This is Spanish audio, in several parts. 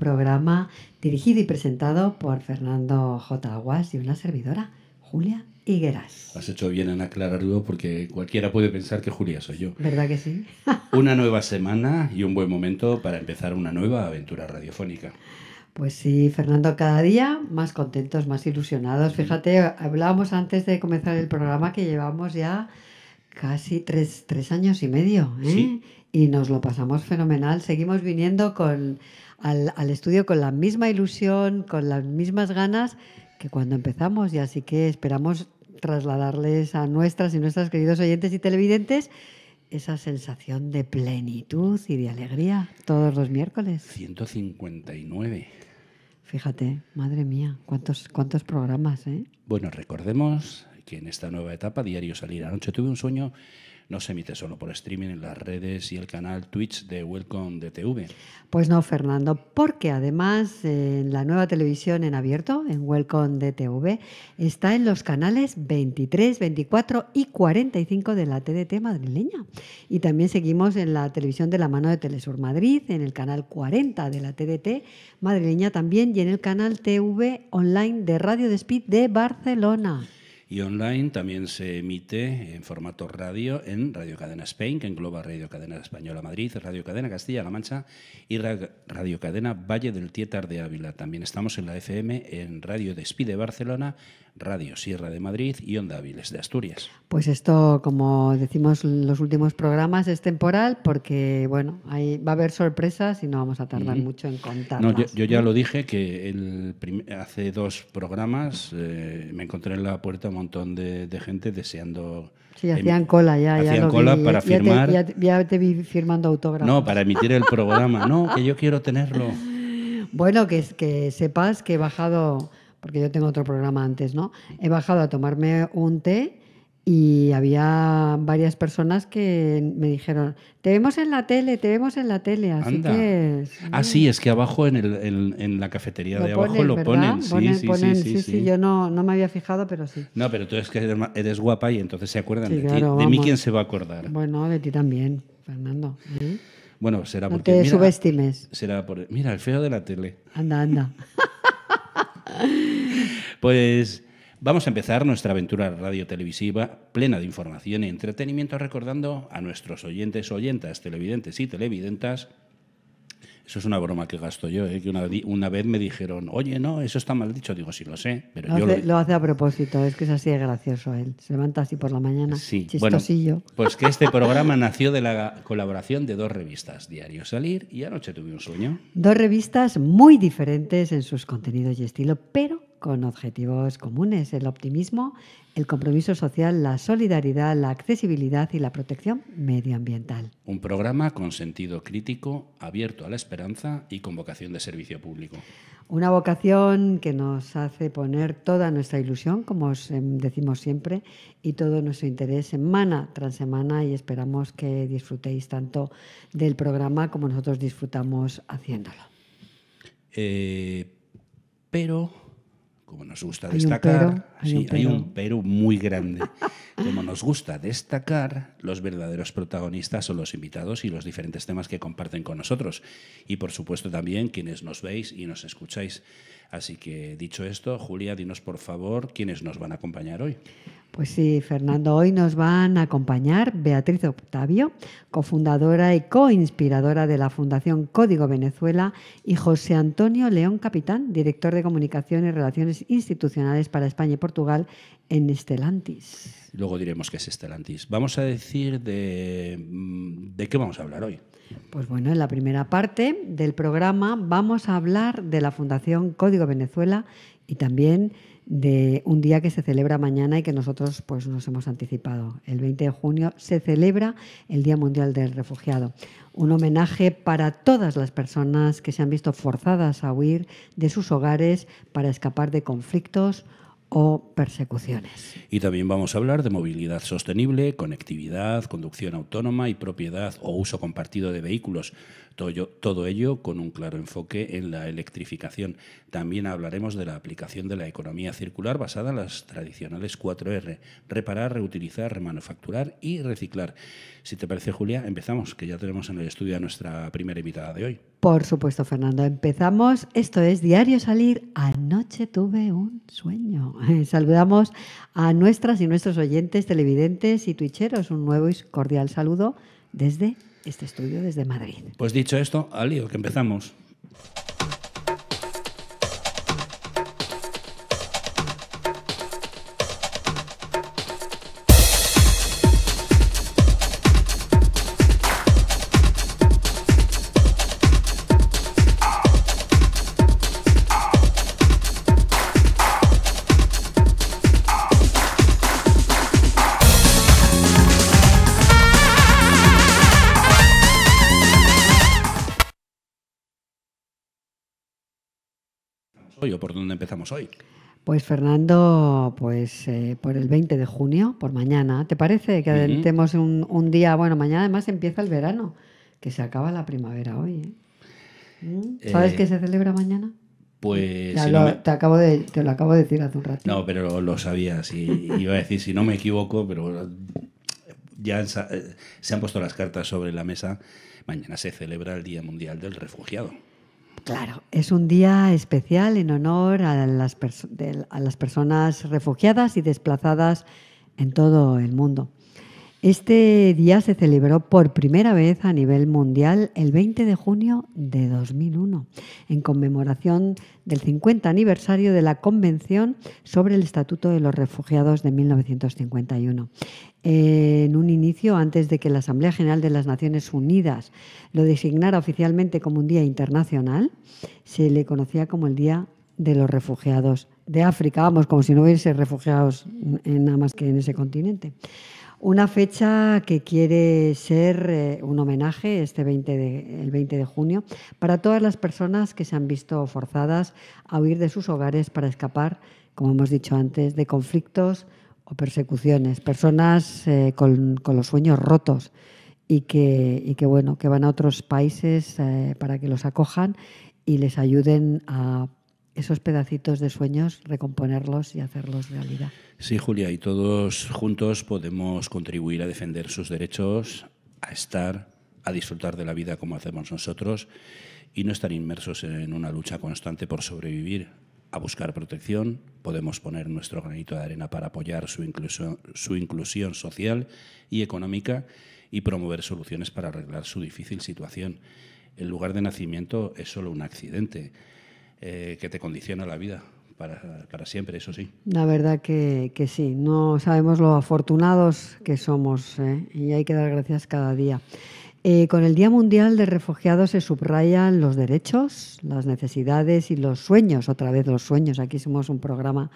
programa dirigido y presentado por Fernando J. Aguas y una servidora, Julia Higueras. Has hecho bien en aclararlo porque cualquiera puede pensar que Julia soy yo. ¿Verdad que sí? una nueva semana y un buen momento para empezar una nueva aventura radiofónica. Pues sí, Fernando, cada día más contentos, más ilusionados. Fíjate, hablábamos antes de comenzar el programa que llevamos ya casi tres, tres años y medio. ¿eh? Y nos lo pasamos fenomenal. Seguimos viniendo con al, estudio con la misma ilusión, con las mismas ganas que cuando empezamos y así que esperamos trasladarles a nuestras y nuestros queridos oyentes y televidentes esa sensación de plenitud y de alegría todos los miércoles. 159. Fíjate, madre mía, cuántos, cuántos programas, ¿eh? Bueno, recordemos que en esta nueva etapa, Diario Salir Anoche, tuve un sueño no se emite solo por streaming en las redes y el canal Twitch de Welcome de Pues no, Fernando, porque además en eh, la nueva televisión en abierto, en Welcome de está en los canales 23, 24 y 45 de la TDT madrileña. Y también seguimos en la televisión de la mano de Telesur Madrid, en el canal 40 de la TDT madrileña también y en el canal TV online de Radio Speed de Barcelona y online. También se emite en formato radio en Radio Cadena Spain, que engloba Radio Cadena Española Madrid, Radio Cadena Castilla-La Mancha y Radio Cadena Valle del Tietar de Ávila. También estamos en la FM en Radio Despide Barcelona, Radio Sierra de Madrid y Onda Áviles de Asturias. Pues esto, como decimos los últimos programas, es temporal porque, bueno, ahí va a haber sorpresas y no vamos a tardar mucho en contarlas. No, yo, ya lo dije que el hace dos programas eh, me encontré en la puerta montón de, gente deseando... Sí, em- hacían cola ya. Hacían ya cola para firmar. ya, te vi firmando autógrafos. No, para emitir el programa. No, que yo quiero tenerlo. Bueno, que, que sepas que he bajado, porque yo tengo otro programa antes, ¿no? He bajado a tomarme un té y había varias personas que me dijeron, te vemos en la tele, te vemos en la tele, así que... Ah, sí, es que abajo en, el, en, la cafetería de abajo lo ponen. Sí, sí, sí, yo no, no, me había fijado, pero sí. No, pero tú es que eres guapa y entonces se acuerdan de ti. De mí, ¿quién se va a acordar? Bueno, de ti también, Fernando. ¿eh? Bueno, será porque... te subestimes. Será por... Mira, el feo de la tele. Anda, anda. pues... Vamos a empezar nuestra aventura radio-televisiva plena de información y entretenimiento recordando a nuestros oyentes, oyentas, televidentes y televidentas eso es una broma que gasto yo, ¿eh? que una, vez me dijeron, oye, no, eso está mal dicho. Digo, sí, lo sé. Pero lo, yo hace, lo... hace a propósito, es que es así de gracioso él. Se levanta así por la mañana, chistosillo. pues que este programa nació de la colaboración de dos revistas, Diario Salir y Anoche Tuve un Sueño. Dos revistas muy diferentes en sus contenidos y estilo, pero con objetivos comunes, el optimismo, el compromiso social, la solidaridad, la accesibilidad y la protección medioambiental. Un programa con sentido crítico, abierto a la esperanza y con vocación de servicio público. Una vocación que nos hace poner toda nuestra ilusión, como em, decimos siempre, y todo nuestro interés semana tras semana y esperamos que disfrutéis tanto del programa como nosotros disfrutamos haciéndolo. Eh, pero como nos gusta destacar, hay, un Perú muy grande. Como nos gusta destacar, los verdaderos protagonistas son los invitados y los diferentes temas que comparten con nosotros. Y por supuesto también quienes nos veis y nos escucháis. Así que dicho esto, Julia, dinos por favor quiénes nos van a acompañar hoy. Pues sí, Fernando, hoy nos van a acompañar Beatriz Octavio, cofundadora y coinspiradora de la Fundación Código Venezuela, y José Antonio León Capitán, director de Comunicación y Relaciones Institucionales para España y Portugal en Estelantis. Luego diremos qué es Estelantis. Vamos a decir de, mm, de qué vamos a hablar hoy. Pues bueno, en la primera parte del programa vamos a hablar de la Fundación Código Venezuela y también de un día que se celebra mañana y que nosotros pues nos hemos anticipado. El 20 de junio se celebra el Día Mundial del Refugiado, un homenaje para todas las personas que se han visto forzadas a huir de sus hogares para escapar de conflictos o persecuciones. Y también vamos a hablar de movilidad sostenible, conectividad, conducción autónoma y propiedad o uso compartido de vehículos. Todo ello, con un claro enfoque en la electrificación. También hablaremos de la aplicación de la economía circular basada en las tradicionales 4R, reparar, reutilizar, remanufacturar y reciclar. Si te parece, Julia, empezamos, que ya tenemos en el estudio a nuestra primera invitada de hoy. Por supuesto, Fernando, empezamos. Esto es Diario Salir. Anoche tuve un sueño. Saludamos a nuestras y nuestros oyentes, televidentes y tuicheros. Un nuevo y cordial saludo desde este estudio, desde Madrid. Pues dicho esto, al que empezamos. ¿Por dónde empezamos hoy? Pues Fernando, pues eh, por el 20 de junio, por mañana, ¿te parece? Que adelantemos un, día, bueno, mañana además empieza el verano, que se acaba la primavera hoy. ¿eh? ¿Mm? Eh, ¿Sabes qué se celebra mañana? Pues... te, acabo de, te lo acabo de decir hace un rato. No, pero lo sabías y iba a decir, si no me equivoco, pero ya se han puesto las cartas sobre la mesa, mañana se celebra el Día Mundial del Refugiado. Claro, es un día especial en honor a las, personas refugiadas y desplazadas en todo el mundo. Este día se celebró por primera vez a nivel mundial el 20 de junio de 2001, en conmemoración del 50 aniversario de la Convención sobre el Estatuto de los Refugiados de 1951. En un inicio, antes de que la Asamblea General de las Naciones Unidas lo designara oficialmente como un día internacional, se le conocía como el Día de los Refugiados de África, vamos, como si no hubiese refugiados nada más que en ese continente. Una fecha que quiere ser eh, un homenaje este 20 el 20 de junio para todas las personas que se han visto forzadas a huir de sus hogares para escapar, como hemos dicho antes, de conflictos o persecuciones, personas eh, con, los sueños rotos y que, y que, bueno, que van a otros países eh, para que los acojan y les ayuden a esos pedacitos de sueños, recomponerlos y hacerlos realidad. Sí, Julia, y todos juntos podemos contribuir a defender sus derechos, a estar, a disfrutar de la vida como hacemos nosotros y no estar inmersos en una lucha constante por sobrevivir, a buscar protección, podemos poner nuestro granito de arena para apoyar su inclusión, su inclusión, social y económica y promover soluciones para arreglar su difícil situación. El lugar de nacimiento es solo un accidente. Eh, que te condiciona la vida. Para, siempre, eso sí. La verdad que, sí, no sabemos lo afortunados que somos ¿eh? y hay que dar gracias cada día. Eh, con el Día Mundial de Refugiados se subrayan los derechos, las necesidades y los sueños, otra vez los sueños, aquí somos un programa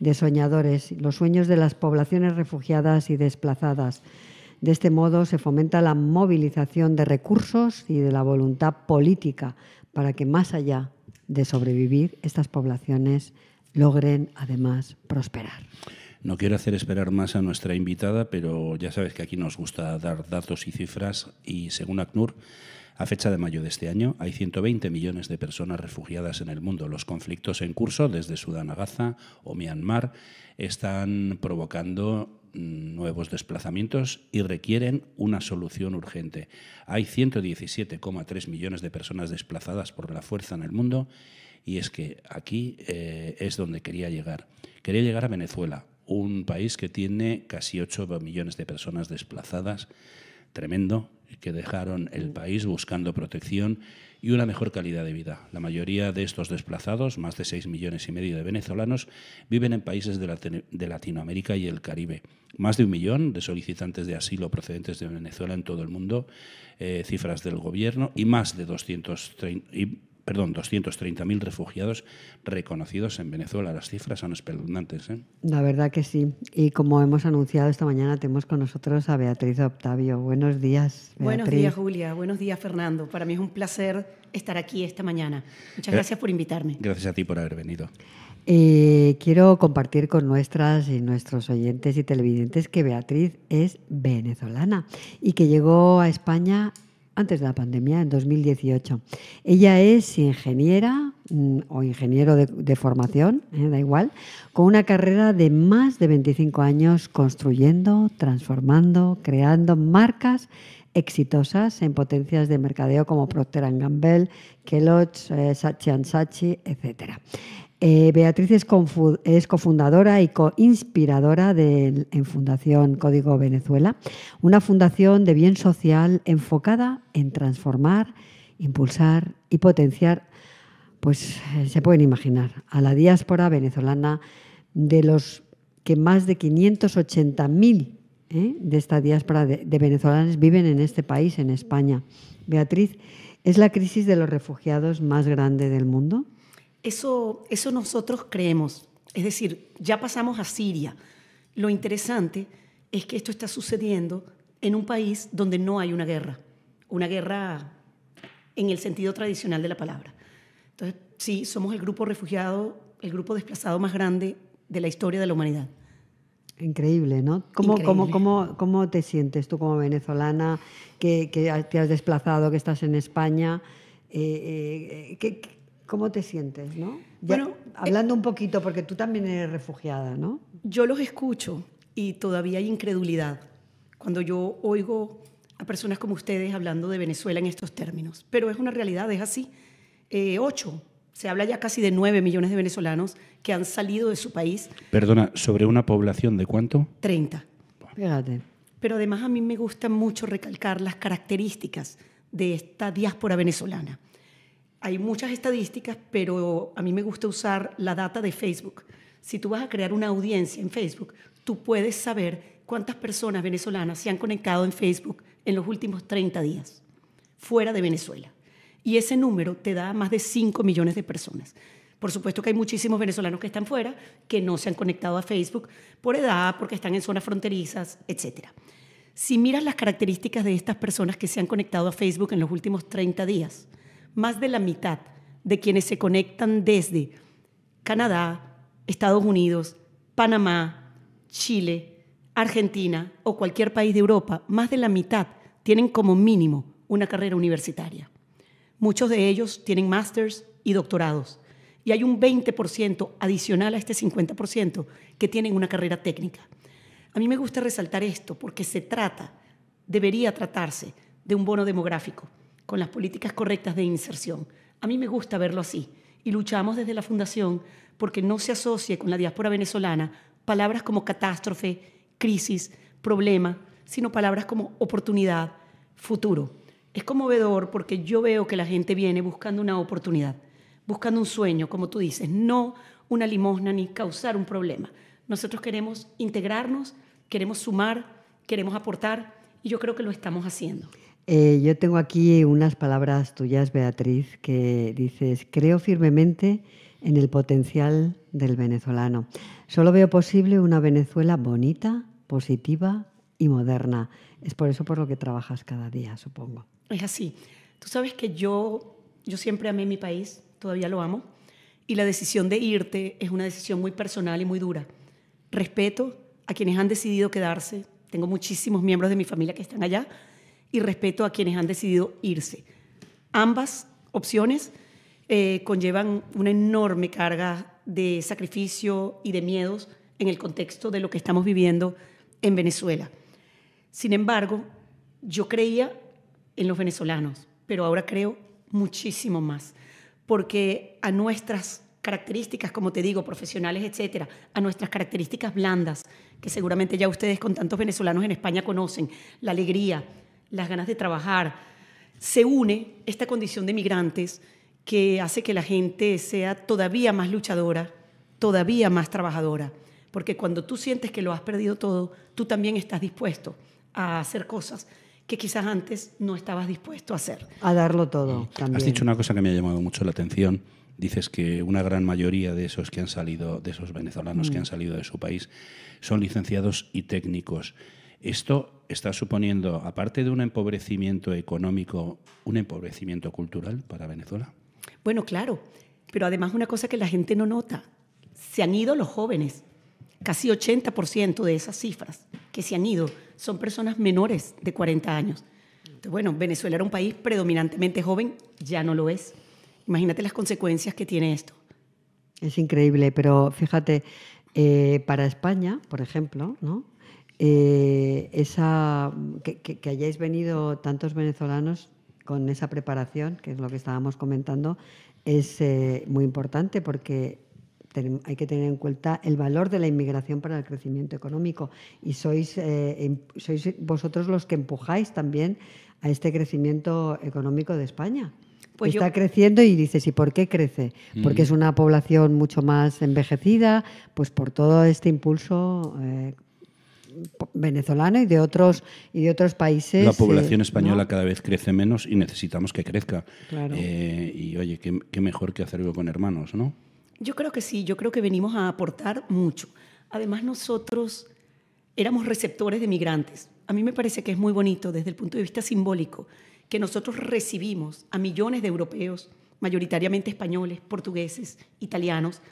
de soñadores, los sueños de las poblaciones refugiadas y desplazadas. De este modo se fomenta la movilización de recursos y de la voluntad política para que más allá de sobrevivir, estas poblaciones logren además prosperar. No quiero hacer esperar más a nuestra invitada, pero ya sabes que aquí nos gusta dar datos y cifras y según ACNUR, a fecha de mayo de este año hay 120 millones de personas refugiadas en el mundo. Los conflictos en curso desde Sudán a Gaza o Myanmar están provocando nuevos desplazamientos y requieren una solución urgente. Hay 117,3 millones de personas desplazadas por la fuerza en el mundo y es que aquí eh, es donde quería llegar. Quería llegar a Venezuela, un país que tiene casi 8 millones de personas desplazadas, tremendo, que dejaron el país buscando protección y una mejor calidad de vida. La mayoría de estos desplazados, más de 6 millones y medio de venezolanos, viven en países de, Latinoamérica y el Caribe. Más de un millón de solicitantes de asilo procedentes de Venezuela en todo el mundo, eh, cifras del gobierno, y más de 230 perdón, 230.000 refugiados reconocidos en Venezuela. Las cifras son espeluznantes. ¿eh? La verdad que sí. Y como hemos anunciado esta mañana, tenemos con nosotros a Beatriz Octavio. Buenos días. Beatriz. Buenos días, Julia. Buenos días, Fernando. Para mí es un placer estar aquí esta mañana. Muchas gracias por invitarme. Gracias a ti por haber venido. quiero compartir con nuestras y nuestros oyentes y televidentes que Beatriz es venezolana y que llegó a España antes de la pandemia, en 2018. Ella es ingeniera mm, o ingeniero de, formación, eh, da igual, con una carrera de más de 25 años construyendo, transformando, creando marcas exitosas en potencias de mercadeo como Procter Gamble, Kellogg's, eh, Sachi Sachi, etc. Eh, Beatriz es, cofundadora y coinspiradora de en Fundación Código Venezuela, una fundación de bien social enfocada en transformar, impulsar y potenciar, pues eh, se pueden imaginar, a la diáspora venezolana de los que más de 580.000 ¿eh? de esta diáspora de venezolanos viven en este país, en España. Beatriz, ¿es la crisis de los refugiados más grande del mundo? Eso, eso nosotros creemos. Es decir, ya pasamos a Siria. Lo interesante es que esto está sucediendo en un país donde no hay una guerra, una guerra en el sentido tradicional de la palabra. Entonces, sí, somos el grupo refugiado, el grupo desplazado más grande de la historia de la humanidad. Increíble, ¿no? ¿Cómo, te sientes tú como venezolana que, te has desplazado, que estás en España? Eh, eh, eh, ¿qué, ¿Cómo te sientes, no? bueno, hablando eh, un poquito, porque tú también eres refugiada, ¿no? Yo los escucho y todavía hay incredulidad cuando yo oigo a personas como ustedes hablando de Venezuela en estos términos. Pero es una realidad, es así. Eh, ocho, se habla ya casi de nueve millones de venezolanos que han salido de su país. Perdona, ¿sobre una población de cuánto? Treinta. Fíjate. Pero además a mí me gusta mucho recalcar las características de esta diáspora venezolana hay muchas estadísticas, pero a mí me gusta usar la data de Facebook. Si tú vas a crear una audiencia en Facebook, tú puedes saber cuántas personas venezolanas se han conectado en Facebook en los últimos 30 días, fuera de Venezuela. Y ese número te da más de 5 millones de personas. Por supuesto que hay muchísimos venezolanos que están fuera, que no se han conectado a Facebook por edad, porque están en zonas fronterizas, etc. Si miras las características de estas personas que se han conectado a Facebook en los últimos 30 días, más de la mitad de quienes se conectan desde Canadá, Estados Unidos, Panamá, Chile, Argentina o cualquier país de Europa, más de la mitad tienen como mínimo una carrera universitaria. Muchos de ellos tienen másters y doctorados. Y hay un 20% adicional a este 50% que tienen una carrera técnica. A mí me gusta resaltar esto porque se trata, debería tratarse, de un bono demográfico con las políticas correctas de inserción. A mí me gusta verlo así y luchamos desde la Fundación porque no se asocie con la diáspora venezolana palabras como catástrofe, crisis, problema, sino palabras como oportunidad, futuro. Es conmovedor porque yo veo que la gente viene buscando una oportunidad, buscando un sueño, como tú dices, no una limosna ni causar un problema. Nosotros queremos integrarnos, queremos sumar, queremos aportar y yo creo que lo estamos haciendo. Eh, yo tengo aquí unas palabras tuyas, Beatriz, que dices, creo firmemente en el potencial del venezolano. Solo veo posible una Venezuela bonita, positiva y moderna. Es por eso por lo que trabajas cada día, supongo. Es así. Tú sabes que yo, yo siempre amé mi país, todavía lo amo, y la decisión de irte es una decisión muy personal y muy dura. Respeto a quienes han decidido quedarse. Tengo muchísimos miembros de mi familia que están allá y respeto a quienes han decidido irse. Ambas opciones eh, conllevan una enorme carga de sacrificio y de miedos en el contexto de lo que estamos viviendo en Venezuela. Sin embargo, yo creía en los venezolanos, pero ahora creo muchísimo más, porque a nuestras características, como te digo, profesionales, etcétera, a nuestras características blandas, que seguramente ya ustedes con tantos venezolanos en España conocen, la alegría, las ganas de trabajar, se une esta condición de migrantes que hace que la gente sea todavía más luchadora, todavía más trabajadora, porque cuando tú sientes que lo has perdido todo, tú también estás dispuesto a hacer cosas que quizás antes no estabas dispuesto a hacer. A darlo todo. Eh, también. Has dicho una cosa que me ha llamado mucho la atención. Dices que una gran mayoría de esos que han salido, de esos venezolanos que mm. han salido de su país, son licenciados y técnicos. Esto está suponiendo, aparte de un empobrecimiento económico, un empobrecimiento cultural para Venezuela. Bueno, claro, pero además una cosa que la gente no nota, se han ido los jóvenes, casi 80% de esas cifras que se han ido son personas menores de 40 años. bueno, Venezuela era un país predominantemente joven, ya no lo es. Imagínate las consecuencias que tiene esto. Es increíble, pero fíjate, eh, para España, por ejemplo, ¿no? Eh, esa, que, hayáis venido tantos venezolanos con esa preparación, que es lo que estábamos comentando, es eh, muy importante porque hay que tener en cuenta el valor de la inmigración para el crecimiento económico y sois, eh, em, sois vosotros los que empujáis también a este crecimiento económico de España. Pues está creciendo y dices, ¿y por qué crece? Mm. Porque es una población mucho más envejecida, pues por todo este impulso ...venezolana y de otros y de otros países. La eh, población española cada vez crece menos y necesitamos que crezca. Eh, y oye, qué, qué mejor que hacerlo con hermanos, ¿no? Yo creo que sí, yo creo que venimos a aportar mucho. Además, nosotros éramos receptores de migrantes. A mí me parece que es muy bonito desde el punto de vista simbólico que nosotros recibimos a millones de europeos, mayoritariamente españoles, portugueses, italianos,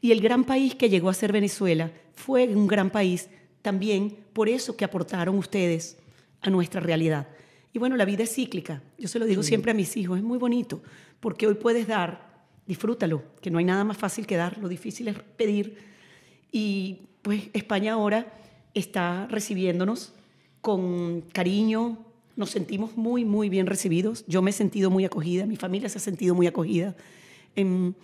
y el gran país que llegó a ser Venezuela fue un gran país también por eso que aportaron ustedes a nuestra realidad. Y bueno, la vida es cíclica. Yo se lo digo siempre a mis hijos, es muy bonito, porque hoy puedes dar, disfrútalo, que no hay nada más fácil que dar, lo difícil es pedir. Y pues España ahora está recibiéndonos con cariño, nos sentimos muy, muy bien recibidos. Yo me he sentido muy acogida, mi familia se ha sentido muy acogida. En, em,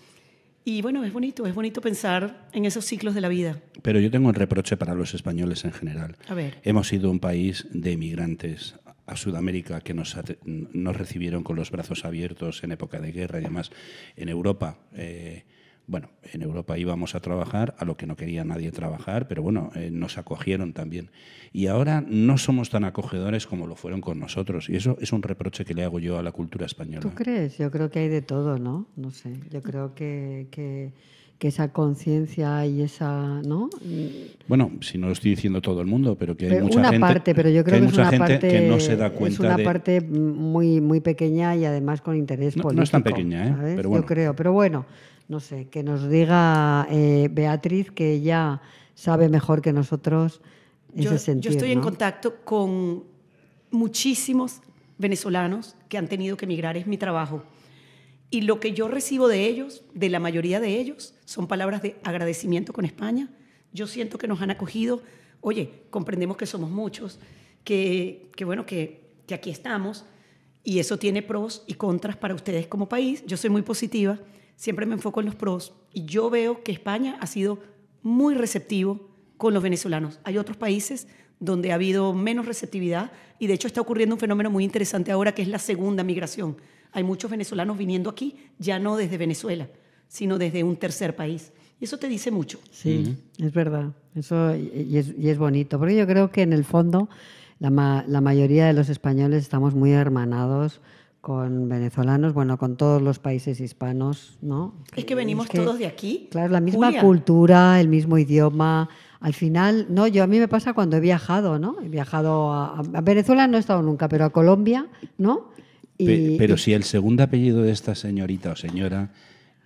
y bueno, es bonito, es bonito pensar en esos ciclos de la vida. Pero yo tengo un reproche para los españoles en general. A ver. Hemos sido un país de emigrantes a Sudamérica que nos, recibieron con los brazos abiertos en época de guerra y demás. En Europa. Eh, bueno, en Europa íbamos a trabajar a lo que no quería nadie trabajar, pero bueno, eh, nos acogieron también. Y ahora no somos tan acogedores como lo fueron con nosotros. Y eso es un reproche que le hago yo a la cultura española. ¿Tú crees? Yo creo que hay de todo, ¿no? No sé. Yo creo que... esa conciencia y esa, ¿no? Bueno, si no lo estoy diciendo todo el mundo, pero que hay mucha una gente, parte, pero yo creo que, mucha una gente parte, que no se da cuenta es una parte muy muy pequeña y además con interés político. No es tan pequeña, ¿eh? Pero bueno. Yo creo, pero bueno, no sé, que nos diga eh, Beatriz que ella sabe mejor que nosotros ese sentido. Yo estoy en contacto con muchísimos venezolanos que han tenido que emigrar, es mi trabajo. Y lo que yo recibo de ellos, de la mayoría de ellos, son palabras de agradecimiento con España. Yo siento que nos han acogido. Oye, comprendemos que somos muchos, que, bueno, que, que aquí estamos. Y eso tiene pros y contras para ustedes como país. Yo soy muy positiva siempre me enfoco en los pros y yo veo que España ha sido muy receptivo con los venezolanos. Hay otros países donde ha habido menos receptividad y de hecho está ocurriendo un fenómeno muy interesante ahora que es la segunda migración. Hay muchos venezolanos viniendo aquí, ya no desde Venezuela, sino desde un tercer país. Y eso te dice mucho. Sí, es verdad. Eso y es, bonito, porque yo creo que en el fondo la, la mayoría de los españoles estamos muy hermanados con venezolanos, bueno, con todos los países hispanos, ¿no? Es que venimos todos de aquí. Claro, la misma cultura, el mismo idioma. Al final, no, yo a mí me pasa cuando he viajado, ¿no? He viajado a, Venezuela no he estado nunca, pero a Colombia, ¿no? pero si el segundo apellido de esta señorita o señora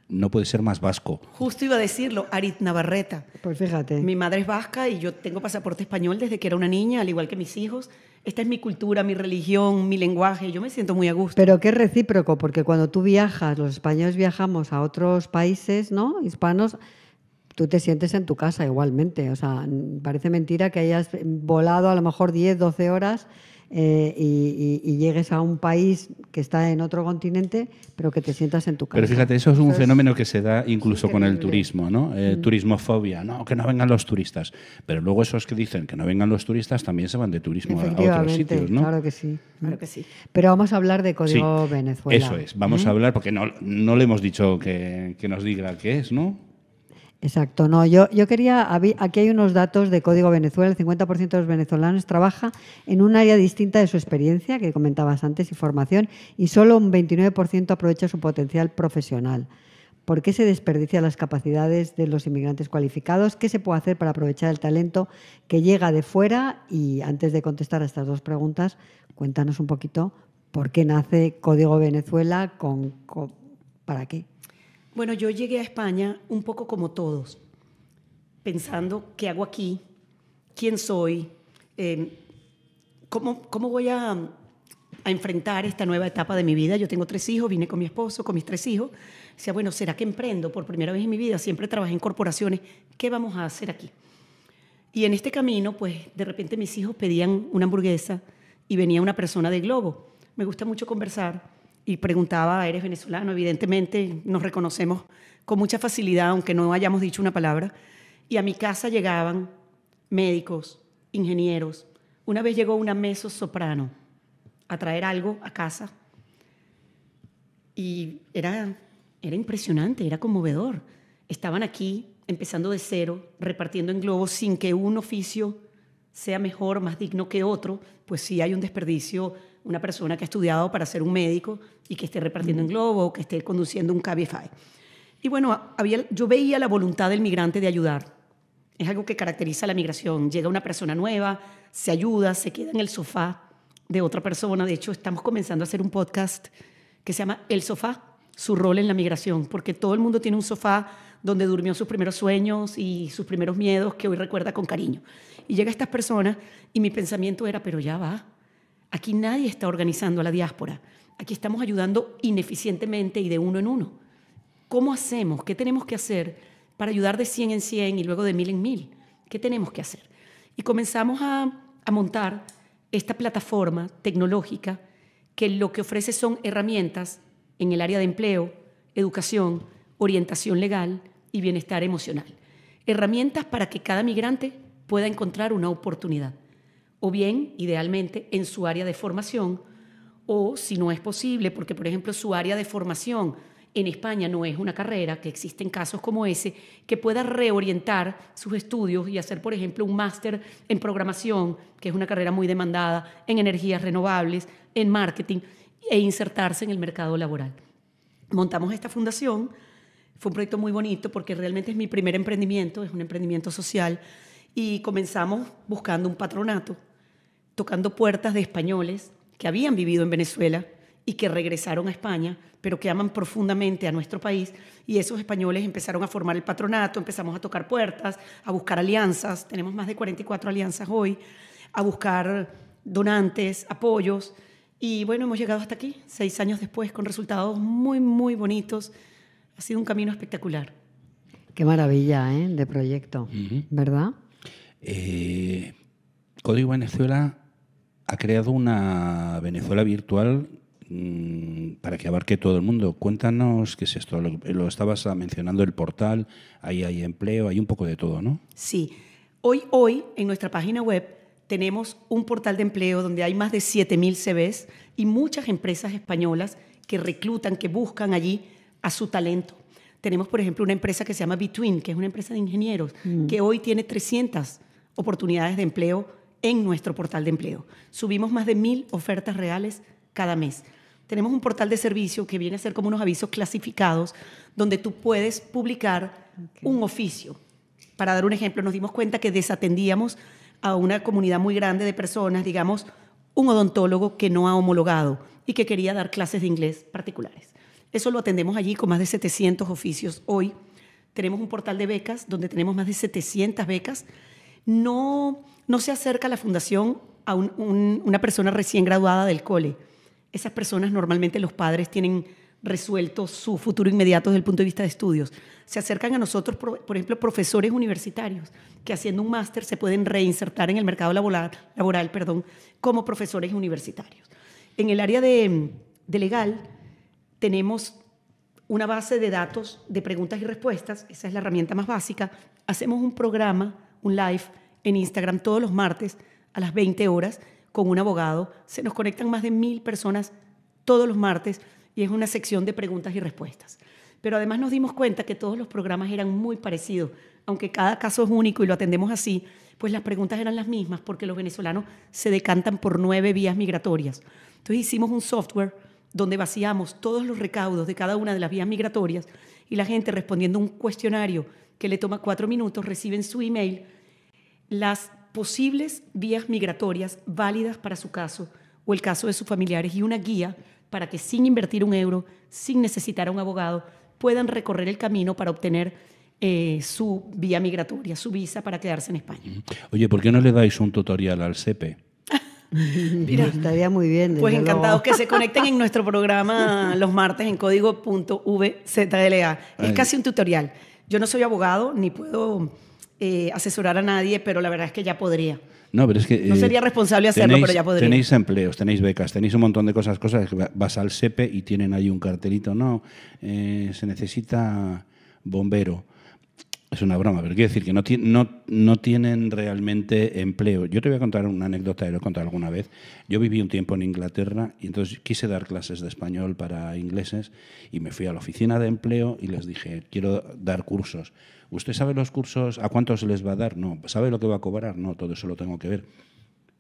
no puede ser más vasco. Justo iba a decirlo, Arit Navarreta. Pues fíjate. Mi madre es vasca y yo tengo pasaporte español desde que era una niña, al igual que mis hijos esta es mi cultura, mi religión, mi lenguaje, yo me siento muy a gusto. Pero qué recíproco, porque cuando tú viajas, los españoles viajamos a otros países, ¿no? Hispanos, tú te sientes en tu casa igualmente. O sea, parece mentira que hayas mm, volado a lo mejor 10, 12 horas eh, y, llegues a un país que está en otro continente, pero que te sientas en tu casa. Pero fíjate, eso es un fenómeno que se da incluso con el turismo, ¿no? Eh, mm. Turismofobia, no, que no vengan los turistas. Pero luego esos que dicen que no vengan los turistas también se van de turismo a otros sitios, ¿no? Claro que sí, claro que sí. Pero vamos a hablar de Código Venezuela. Eso es, vamos ¿Mm? a hablar, porque no, no le hemos dicho que, que nos diga qué es, ¿no? Exacto, no, yo, yo quería, aquí hay unos datos de Código Venezuela, el 50% de los venezolanos trabaja en un área distinta de su experiencia, que comentabas antes, y formación, y solo un 29% aprovecha su potencial profesional. ¿Por qué se desperdicia las capacidades de los inmigrantes cualificados? ¿Qué se puede hacer para aprovechar el talento que llega de fuera? Y antes de contestar a estas dos preguntas, cuéntanos un poquito por qué nace Código Venezuela, ¿para qué? Bueno, yo llegué a España un poco como todos, pensando qué hago aquí, quién soy, em, cómo, cómo voy a, enfrentar esta nueva etapa de mi vida. Yo tengo tres hijos, vine con mi esposo, con mis tres hijos. Decía, bueno, ¿será que emprendo por primera vez en mi vida? Siempre trabajé en corporaciones. ¿Qué vamos a hacer aquí? Y en este camino, pues de repente mis hijos pedían una hamburguesa y venía una persona de Globo. Me gusta mucho conversar y preguntaba, ¿eres venezolano? Evidentemente nos reconocemos con mucha facilidad, aunque no hayamos dicho una palabra. Y a mi casa llegaban médicos, ingenieros. Una vez llegó una meso soprano a traer algo a casa y era, era impresionante, era conmovedor. Estaban aquí empezando de cero, repartiendo en globos sin que un oficio sea mejor, más digno que otro, pues si hay un desperdicio, una persona que ha estudiado para ser un médico y que esté repartiendo en globo, que esté conduciendo un Cabify. Y bueno, yo veía la voluntad del migrante de ayudar. Es algo que caracteriza la migración. Llega una persona nueva, se ayuda, se queda en el sofá de otra persona. De hecho, estamos comenzando a hacer un podcast que se llama El sofá, su rol en la migración, porque todo el mundo tiene un sofá donde durmió sus primeros sueños y sus primeros miedos que hoy recuerda con cariño. Y llega estas personas y mi pensamiento era, pero ya va, aquí nadie está organizando a la diáspora. Aquí estamos ayudando ineficientemente y de uno en uno. ¿Cómo hacemos? ¿Qué tenemos que hacer para ayudar de 100 en 100 y luego de 1000 en 1000? ¿Qué tenemos que hacer? Y comenzamos a, a montar esta plataforma tecnológica que lo que ofrece son herramientas en el área de empleo, educación, orientación legal y bienestar emocional. Herramientas para que cada migrante pueda encontrar una oportunidad, o bien, idealmente, en su área de formación o si no es posible, porque por ejemplo su área de formación en España no es una carrera, que existen casos como ese, que pueda reorientar sus estudios y hacer, por ejemplo, un máster en programación, que es una carrera muy demandada, en energías renovables, en marketing, e insertarse en el mercado laboral. Montamos esta fundación, fue un proyecto muy bonito porque realmente es mi primer emprendimiento, es un emprendimiento social, y comenzamos buscando un patronato, tocando puertas de españoles que habían vivido en Venezuela y que regresaron a España, pero que aman profundamente a nuestro país. Y esos españoles empezaron a formar el patronato, empezamos a tocar puertas, a buscar alianzas. Tenemos más de 44 alianzas hoy, a buscar donantes, apoyos. Y bueno, hemos llegado hasta aquí, seis años después, con resultados muy, muy bonitos. Ha sido un camino espectacular. Qué maravilla ¿eh? de proyecto, ¿verdad? Eh, Código Venezuela ha creado una Venezuela virtual mm, para que abarque todo el mundo. Cuéntanos qué es esto. Lo, estabas mencionando el portal, ahí hay empleo, hay un poco de todo, ¿no? Sí. Hoy, hoy, en nuestra página web tenemos un portal de empleo donde hay más de 7.000 CVs y muchas empresas españolas que reclutan, que buscan allí a su talento. Tenemos, por ejemplo, una empresa que se llama Between, que es una empresa de ingenieros, mm. que hoy tiene 300 oportunidades de empleo en nuestro portal de empleo. Subimos más de mil ofertas reales cada mes. Tenemos un portal de servicio que viene a ser como unos avisos clasificados donde tú puedes publicar un oficio. Para dar un ejemplo, nos dimos cuenta que desatendíamos a una comunidad muy grande de personas, digamos, un odontólogo que no ha homologado y que quería dar clases de inglés particulares. Eso lo atendemos allí con más de 700 oficios hoy. Tenemos un portal de becas donde tenemos más de 700 becas. No no se acerca la fundación a una persona recién graduada del cole. Esas personas normalmente los padres tienen resuelto su futuro inmediato desde el punto de vista de estudios. Se acercan a nosotros, por, ejemplo, profesores universitarios que haciendo un máster se pueden reinsertar en el mercado laboral, perdón, como profesores universitarios. En el área de, de legal tenemos una base de datos de preguntas y respuestas, esa es la herramienta más básica. Hacemos un programa, un live en Instagram todos los martes a las 20 horas con un abogado. Se nos conectan más de mil personas todos los martes y es una sección de preguntas y respuestas. Pero además nos dimos cuenta que todos los programas eran muy parecidos, aunque cada caso es único y lo atendemos así, pues las preguntas eran las mismas porque los venezolanos se decantan por nueve vías migratorias. Entonces hicimos un software donde vaciamos todos los recaudos de cada una de las vías migratorias y la gente respondiendo un cuestionario que le toma cuatro minutos recibe su email las posibles vías migratorias válidas para su caso o el caso de sus familiares y una guía para que sin invertir un euro, sin necesitar a un abogado, puedan recorrer el camino para obtener eh, su vía migratoria, su visa para quedarse en España. Oye, ¿por qué no le dais un tutorial al CP? Mira, estaría muy bien. Pues encantados que se conecten en nuestro programa los martes en código.vzla. Es casi un tutorial. Yo no soy abogado ni puedo eh, asesorar a nadie, pero la verdad es que ya podría. No, pero es que... No eh, sería responsable hacerlo, pero ya podría. Tenéis empleos, tenéis becas, tenéis un montón de cosas, cosas vas al SEPE y tienen ahí un cartelito, no, eh, se necesita bombero. Es una broma, pero quiero decir que no, no, no tienen realmente empleo. Yo te voy a contar una anécdota, te lo he contado alguna vez. Yo viví un tiempo en Inglaterra y entonces quise dar clases de español para ingleses y me fui a la oficina de empleo y les dije, quiero dar cursos ¿Usted sabe los cursos? ¿A cuántos se les va a dar? No. ¿Sabe lo que va a cobrar? No, todo eso lo tengo que ver.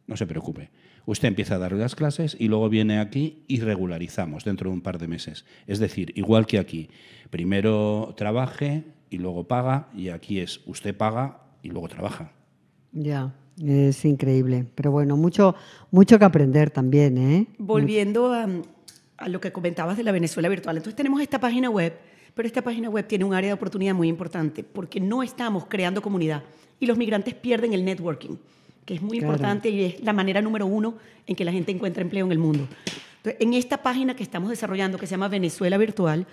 No se preocupe. Usted empieza a dar las clases y luego viene aquí y regularizamos dentro de un par de meses. Es decir, igual que aquí. Primero trabaje y luego paga y aquí es usted paga y luego trabaja. Ya. Es increíble, pero bueno, mucho, mucho que aprender también. ¿eh? Volviendo a, a lo que comentabas de la Venezuela virtual, entonces tenemos esta página web pero esta página web tiene un área de oportunidad muy importante porque no estamos creando comunidad y los migrantes pierden el networking, que es muy importante y es la manera número uno en que la gente encuentra empleo en el mundo. en esta página que estamos desarrollando, que se llama Venezuela Virtual,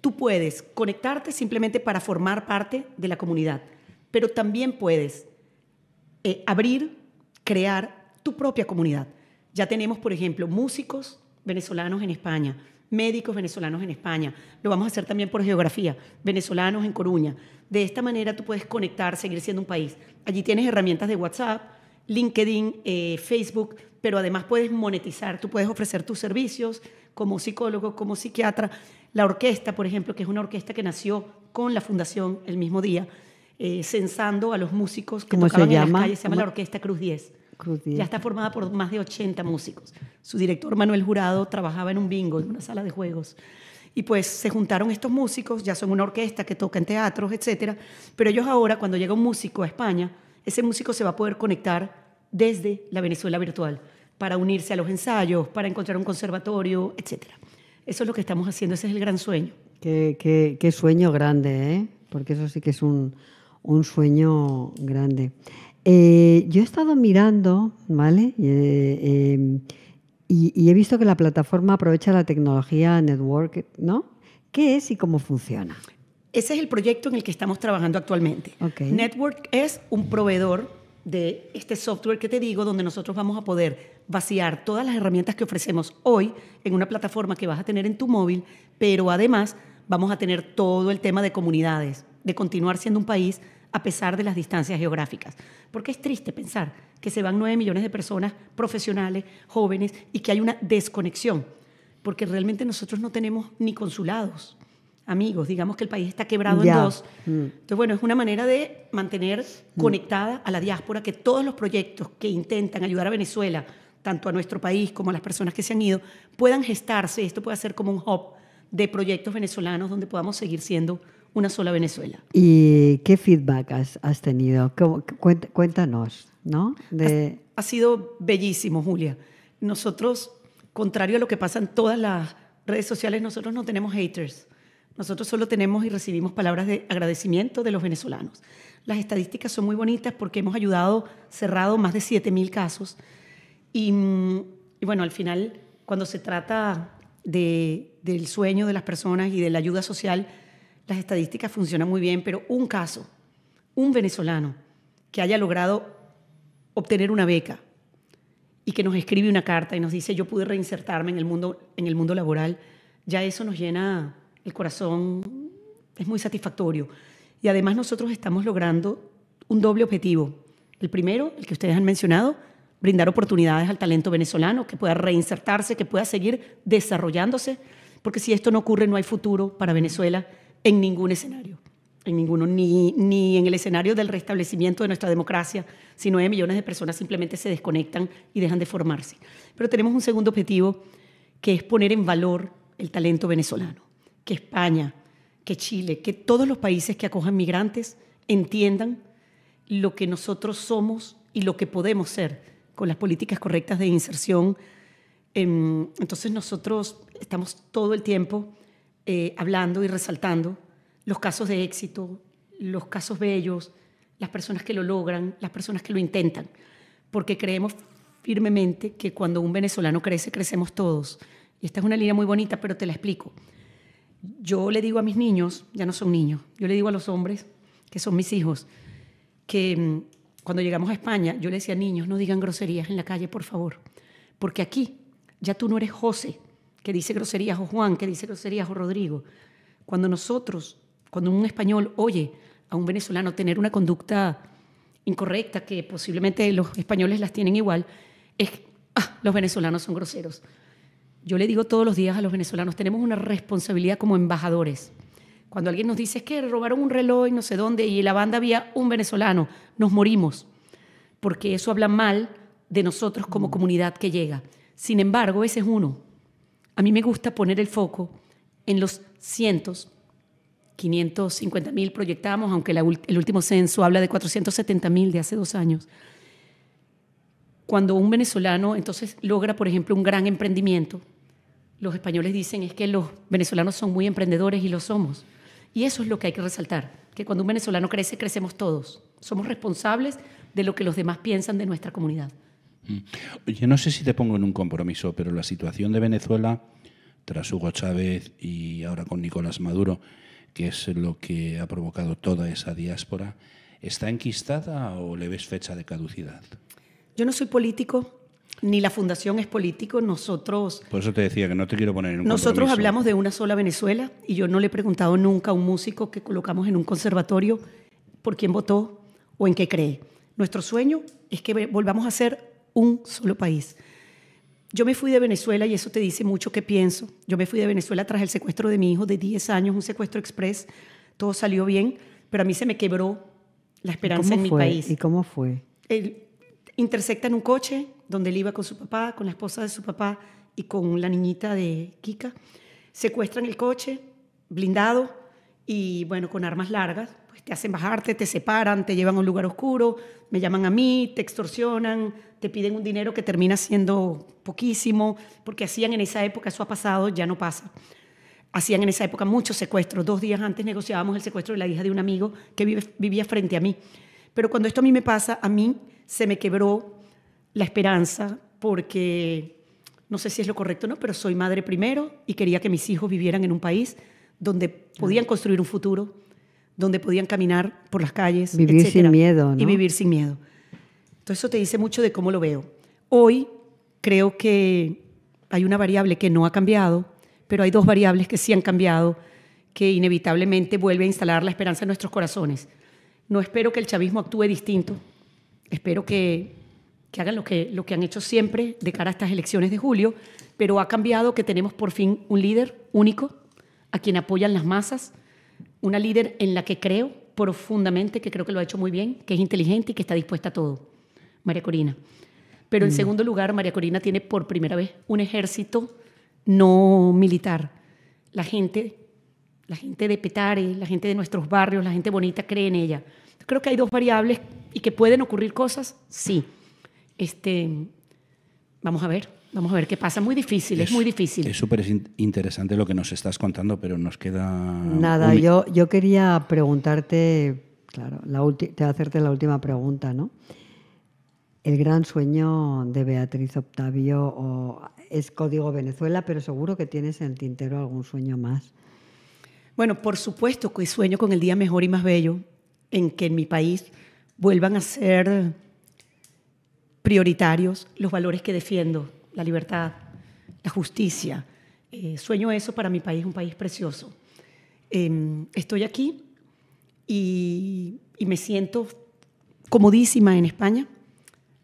tú puedes conectarte simplemente para formar parte de la comunidad, pero también puedes eh, abrir, crear tu propia comunidad. Ya tenemos, por ejemplo, músicos venezolanos en España, médicos venezolanos en España, lo vamos a hacer también por geografía, venezolanos en Coruña. De esta manera tú puedes conectar, seguir siendo un país. Allí tienes herramientas de WhatsApp, LinkedIn, eh, Facebook, pero además puedes monetizar, tú puedes ofrecer tus servicios como psicólogo, como psiquiatra. La orquesta, por ejemplo, que es una orquesta que nació con la fundación el mismo día, eh, censando a los músicos que tocaban en las calles, se llama la Orquesta Cruz 10. Ya está formada por más de 80 músicos. Su director Manuel Jurado trabajaba en un bingo, en una sala de juegos. Y pues se juntaron estos músicos, ya son una orquesta que toca en teatros, etcétera, pero ellos ahora cuando llega un músico a España, ese músico se va a poder conectar desde la Venezuela virtual para unirse a los ensayos, para encontrar un conservatorio, etcétera. Eso es lo que estamos haciendo, ese es el gran sueño. Qué, sueño grande, ¿eh? porque eso sí que es un, un sueño grande. Eh, yo he estado mirando, ¿vale? Eh, em, y, he visto que la plataforma aprovecha la tecnología network, ¿no? ¿Qué es y cómo funciona? Ese es el proyecto en el que estamos trabajando actualmente. Network es un proveedor de este software que te digo, donde nosotros vamos a poder vaciar todas las herramientas que ofrecemos hoy en una plataforma que vas a tener en tu móvil, pero además vamos a tener todo el tema de comunidades, de continuar siendo un país a pesar de las distancias geográficas. Porque es triste pensar que se van 9 millones de personas profesionales, jóvenes, y que hay una desconexión, porque realmente nosotros no tenemos ni consulados, amigos, digamos que el país está quebrado en dos. Mm. Entonces, bueno, es una manera de mantener mm. conectada a la diáspora que todos los proyectos que intentan ayudar a Venezuela, tanto a nuestro país como a las personas que se han ido, puedan gestarse, esto puede ser como un hub de proyectos venezolanos donde podamos seguir siendo una sola Venezuela. ¿Y qué feedback has, tenido? Cuéntanos, ¿no? Ha, sido bellísimo, Julia. Nosotros, contrario a lo que pasa en todas las redes sociales, nosotros no tenemos haters. Nosotros solo tenemos y recibimos palabras de agradecimiento de los venezolanos. Las estadísticas son muy bonitas porque hemos ayudado, cerrado más de 7.000 casos. Mm, y, bueno, al final, cuando se trata del sueño de las personas y de la ayuda social, las estadísticas funcionan muy bien, pero un caso, un venezolano que haya logrado obtener una beca y que nos escribe una carta y nos dice yo pude reinsertarme en el mundo, en el mundo laboral, ya eso nos llena el corazón, es muy satisfactorio. Y además nosotros estamos logrando un doble objetivo. El primero, el que ustedes han mencionado, brindar oportunidades al talento venezolano, que pueda reinsertarse, que pueda seguir desarrollándose, porque si esto no ocurre no hay futuro para Venezuela en ningún escenario, en ninguno, ni, ni en el escenario del restablecimiento de nuestra democracia, si 9 millones de personas simplemente se desconectan y dejan de formarse. Pero tenemos un segundo objetivo que es poner en valor el talento venezolano, que España, que Chile, que todos los países que acojan migrantes entiendan lo que nosotros somos y lo que podemos ser con las políticas correctas de inserción. Em, entonces nosotros estamos todo el tiempo eh, hablando y resaltando los casos de éxito, los casos bellos, las personas que lo logran, las personas que lo intentan, porque creemos firmemente que cuando un venezolano crece, crecemos todos. Y esta es una línea muy bonita, pero te la explico. Yo le digo a mis niños, ya no son niños, yo le digo a los hombres, que son mis hijos, que mm, cuando llegamos a España, yo le decía, niños, no digan groserías en la calle, por favor, porque aquí ya tú no eres José, que dice groserías o Juan, que dice groserías o Rodrigo. Cuando nosotros, cuando un español oye a un venezolano tener una conducta incorrecta, que posiblemente los españoles las tienen igual, es, ah, los venezolanos son groseros. Yo le digo todos los días a los venezolanos, tenemos una responsabilidad como embajadores. Cuando alguien nos dice es que robaron un reloj y no sé dónde y en la banda había un venezolano, nos morimos, porque eso habla mal de nosotros como mm. comunidad que llega. Sin embargo, ese es uno. A mí me gusta poner el foco en los cientos, 550 mil proyectamos, aunque el último censo habla de 470 mil de hace dos años. Cuando un venezolano entonces logra, por ejemplo, un gran emprendimiento, los españoles dicen es que los venezolanos son muy emprendedores y lo somos. Y eso es lo que hay que resaltar, que cuando un venezolano crece, crecemos todos. Somos responsables de lo que los demás piensan de nuestra comunidad. Mm. Yo no sé si te pongo en un compromiso, pero la situación de Venezuela, tras Hugo Chávez y ahora con Nicolás Maduro, que es lo que ha provocado toda esa diáspora, ¿está enquistada o le ves fecha de caducidad? Yo no soy político, ni la fundación es político, nosotros... Por eso te decía que no te quiero poner en un Nosotros hablamos de una sola Venezuela y yo no le he preguntado nunca a un músico que colocamos en un conservatorio por quién votó o en qué cree. Nuestro sueño es que volvamos a ser un solo país. Yo me fui de Venezuela y eso te dice mucho qué pienso. Yo me fui de Venezuela tras el secuestro de mi hijo de 10 años, un secuestro express. Todo salió bien, pero a mí se me quebró la esperanza en mi país. ¿Y cómo fue? Él intersecta en un coche donde él iba con su papá, con la esposa de su papá y con la niñita de Kika. Secuestran el coche, blindado y bueno, con armas largas te hacen bajarte, te separan, te llevan a un lugar oscuro, me llaman a mí, te extorsionan, te piden un dinero que termina siendo poquísimo, porque hacían en esa época, eso ha pasado, ya no pasa. Hacían en esa época muchos secuestros. Dos días antes negociábamos el secuestro de la hija de un amigo que vivía frente a mí. Pero cuando esto a mí me pasa, a mí se me quebró la esperanza porque no sé si es lo correcto o no, pero soy madre primero y quería que mis hijos vivieran en un país donde podían construir un futuro donde podían caminar por las calles. Vivir sin miedo. Y vivir sin miedo. Entonces eso te dice mucho de cómo lo veo. Hoy creo que hay una variable que no ha cambiado, pero hay dos variables que sí han cambiado, que inevitablemente vuelve a instalar la esperanza en nuestros corazones. No espero que el chavismo actúe distinto, espero que, hagan lo que, lo que han hecho siempre de cara a estas elecciones de julio, pero ha cambiado que tenemos por fin un líder único a quien apoyan las masas, una líder en la que creo profundamente, que creo que lo ha hecho muy bien, que es inteligente y que está dispuesta a todo, María Corina. Pero en mm. segundo lugar, María Corina tiene por primera vez un ejército no militar. La gente, la gente de Petare, la gente de nuestros barrios, la gente bonita cree en ella. Creo que hay dos variables y que pueden ocurrir cosas, sí. Este, vamos a ver, Vamos a ver qué pasa. Muy difícil, es, muy difícil. Es súper interesante lo que nos estás contando, pero nos queda. Nada, yo, yo quería preguntarte, claro, la te hacerte la última pregunta, ¿no? El gran sueño de Beatriz Octavio o, es Código Venezuela, pero seguro que tienes en el tintero algún sueño más. Bueno, por supuesto que sueño con el día mejor y más bello, en que en mi país vuelvan a ser prioritarios los valores que defiendo la libertad, la justicia. Eh, sueño eso para mi país, un país precioso. Em, estoy aquí y, y me siento comodísima en España.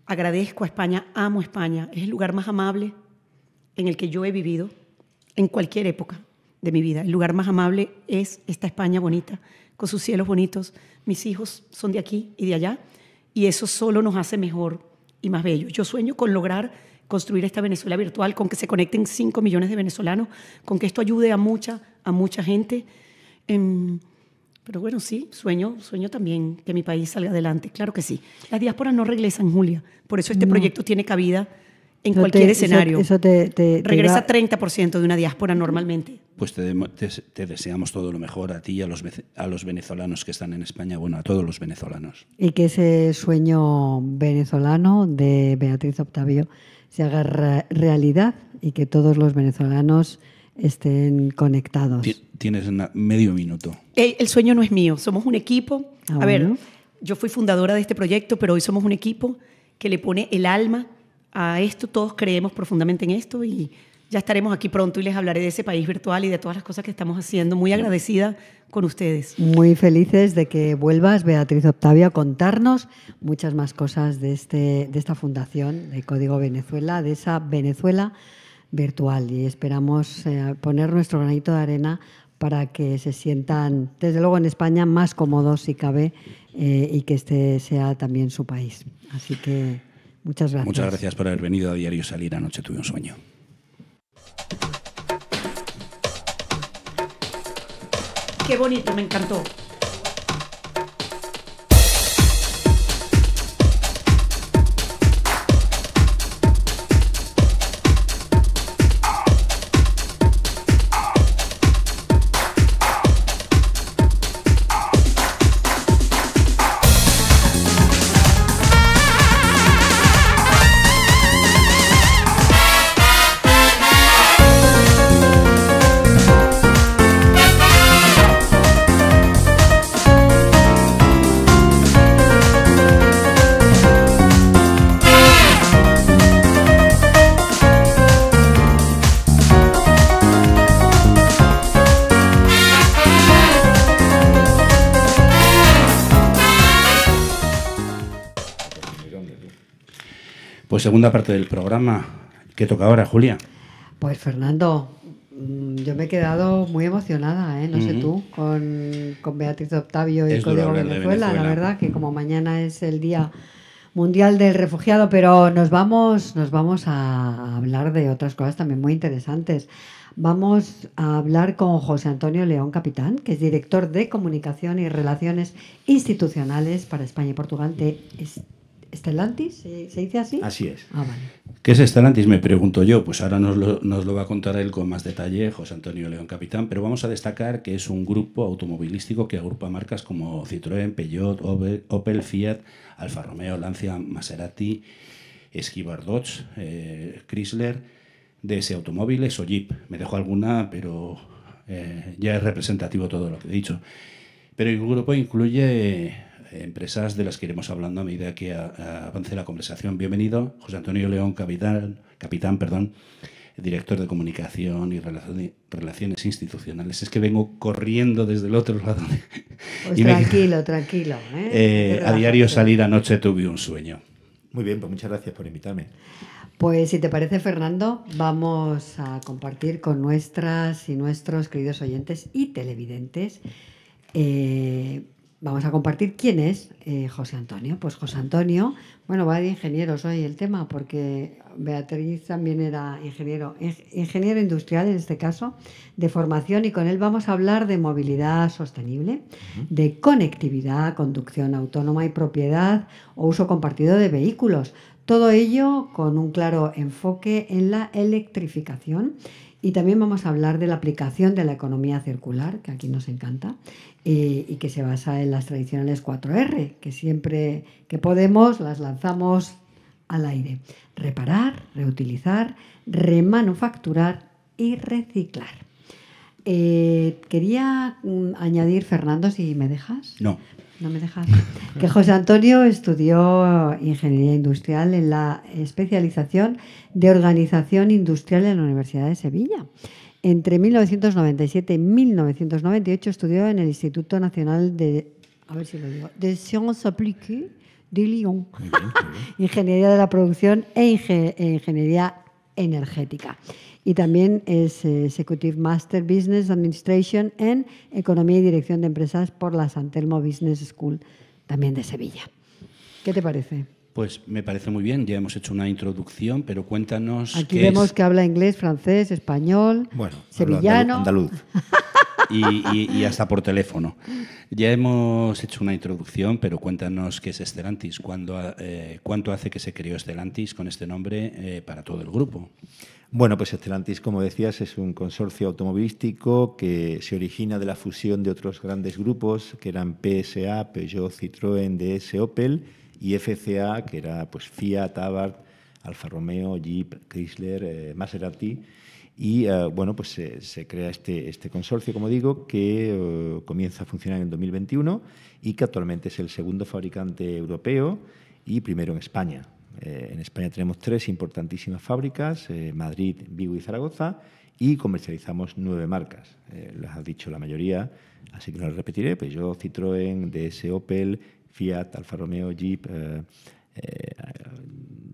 Agradezco a España, amo España. Es el lugar más amable en el que yo he vivido en cualquier época de mi vida. El lugar más amable es esta España bonita, con sus cielos bonitos. Mis hijos son de aquí y de allá, y eso solo nos hace mejor y más bellos. Yo sueño con lograr construir esta Venezuela virtual, con que se conecten 5 millones de venezolanos, con que esto ayude a mucha, a mucha gente. Em, pero bueno, sí, sueño, sueño también que mi país salga adelante, claro que sí. Las diásporas no regresan, Julia, por eso este proyecto tiene cabida en cualquier escenario. Eso, te, Regresa 30% de una diáspora normalmente. Pues te, te, deseamos todo lo mejor a ti y a los, a los venezolanos que están en España, bueno, a todos los venezolanos. Y que ese sueño venezolano de Beatriz Octavio se haga realidad y que todos los venezolanos estén conectados. Tienes medio minuto. El, sueño no es mío, somos un equipo. Ah, a ver, yo fui fundadora de este proyecto, pero hoy somos un equipo que le pone el alma a esto, todos creemos profundamente en esto y ya estaremos aquí pronto y les hablaré de ese país virtual y de todas las cosas que estamos haciendo. Muy agradecida con ustedes. Muy felices de que vuelvas, Beatriz Octavia, a contarnos muchas más cosas de, este, de esta fundación de Código Venezuela, de esa Venezuela virtual. Y esperamos eh, poner nuestro granito de arena para que se sientan, desde luego en España, más cómodos si cabe eh, y que este sea también su país. Así que muchas gracias. Muchas gracias por haber venido a Diario Salir. Anoche tuve un sueño. Qué bonito, me encantó. segunda parte del programa. ¿Qué toca ahora, Julia? Pues Fernando, mm, yo me he quedado muy emocionada, ¿eh? no sé tú, con, Beatriz Octavio y con Venezuela, Venezuela, la verdad que como mañana es el día mundial del refugiado, pero nos vamos, nos vamos a hablar de otras cosas también muy interesantes. Vamos a hablar con José Antonio León Capitán, que es director de Comunicación y Relaciones Institucionales para España y Portugal de ¿Estelantis? ¿Se, dice así? Así es. Ah, ¿Qué es Estelantis? Me pregunto yo. Pues ahora nos lo, va a contar él con más detalle José Antonio León Capitán, pero vamos a destacar que es un grupo automovilístico que agrupa marcas como Citroën, Peugeot, Opel, Fiat, Alfa Romeo, Lancia, Maserati, Esquivar Dodge, eh, Chrysler, DS Automóviles o Jeep. Me dejo alguna, pero eh, ya es representativo todo lo que he dicho. Pero el grupo incluye empresas de las que iremos hablando a medida que ah, avance la conversación. Bienvenido, José Antonio León, capitán, capitán perdón, director de comunicación y relaciones institucionales. Es que vengo corriendo desde el otro lado. Pues tranquilo, tranquilo. ¿eh? Eh, a diario salir anoche tuve un sueño. Muy bien, pues muchas gracias por invitarme. Pues si te parece, Fernando, vamos a compartir con nuestras y nuestros queridos oyentes y televidentes eh, vamos a compartir quién es eh, José Antonio. Pues José Antonio, bueno, va de ingenieros hoy el tema, porque Beatriz también era ingeniero, ingeniero industrial en este caso, de formación, y con él vamos a hablar de movilidad sostenible, de conectividad, conducción autónoma y propiedad o uso compartido de vehículos. Todo ello con un claro enfoque en la electrificación y también vamos a hablar de la aplicación de la economía circular, que aquí nos encanta, y, que se basa en las tradicionales 4R, que siempre que podemos las lanzamos al aire. Reparar, reutilizar, remanufacturar y reciclar. Eh, quería mm, añadir, Fernando, si me dejas. No. No me dejas. Que José Antonio estudió ingeniería industrial en la especialización de organización industrial en la Universidad de Sevilla entre 1997 y 1998 estudió en el Instituto Nacional de, a ver de Sciences Appliquées de Lyon, Ingeniería de la Producción e, e, Ingeniería Energética. Y también es Executive Master Business Administration en Economía y Dirección de Empresas por la San Telmo Business School, también de Sevilla. ¿Qué te parece? Pues me parece muy bien, ya hemos hecho una introducción, pero cuéntanos. Aquí vemos que habla inglés, francés, español, sevillano. Andaluz. y, hasta por teléfono. Ya hemos hecho una introducción, pero cuéntanos qué es Estelantis, eh, cuánto hace que se creó Estelantis con este nombre eh, para todo el grupo. Bueno, pues Estelantis, como decías, es un consorcio automovilístico que se origina de la fusión de otros grandes grupos, que eran PSA, Peugeot, Citroën, DS, Opel y FCA, que era pues, Fiat, Abarth, Alfa Romeo, Jeep, Chrysler, eh, Maserati. Y eh, bueno, pues se, crea este, este, consorcio, como digo, que eh, comienza a funcionar en 2021 y que actualmente es el segundo fabricante europeo y primero en España. en España tenemos tres importantísimas fábricas, Madrid, Vigo y Zaragoza, y comercializamos nueve marcas. las ha dicho la mayoría, así que no las repetiré, pues yo Citroën, DS Opel, Fiat, Alfa Romeo, Jeep, eh, eh,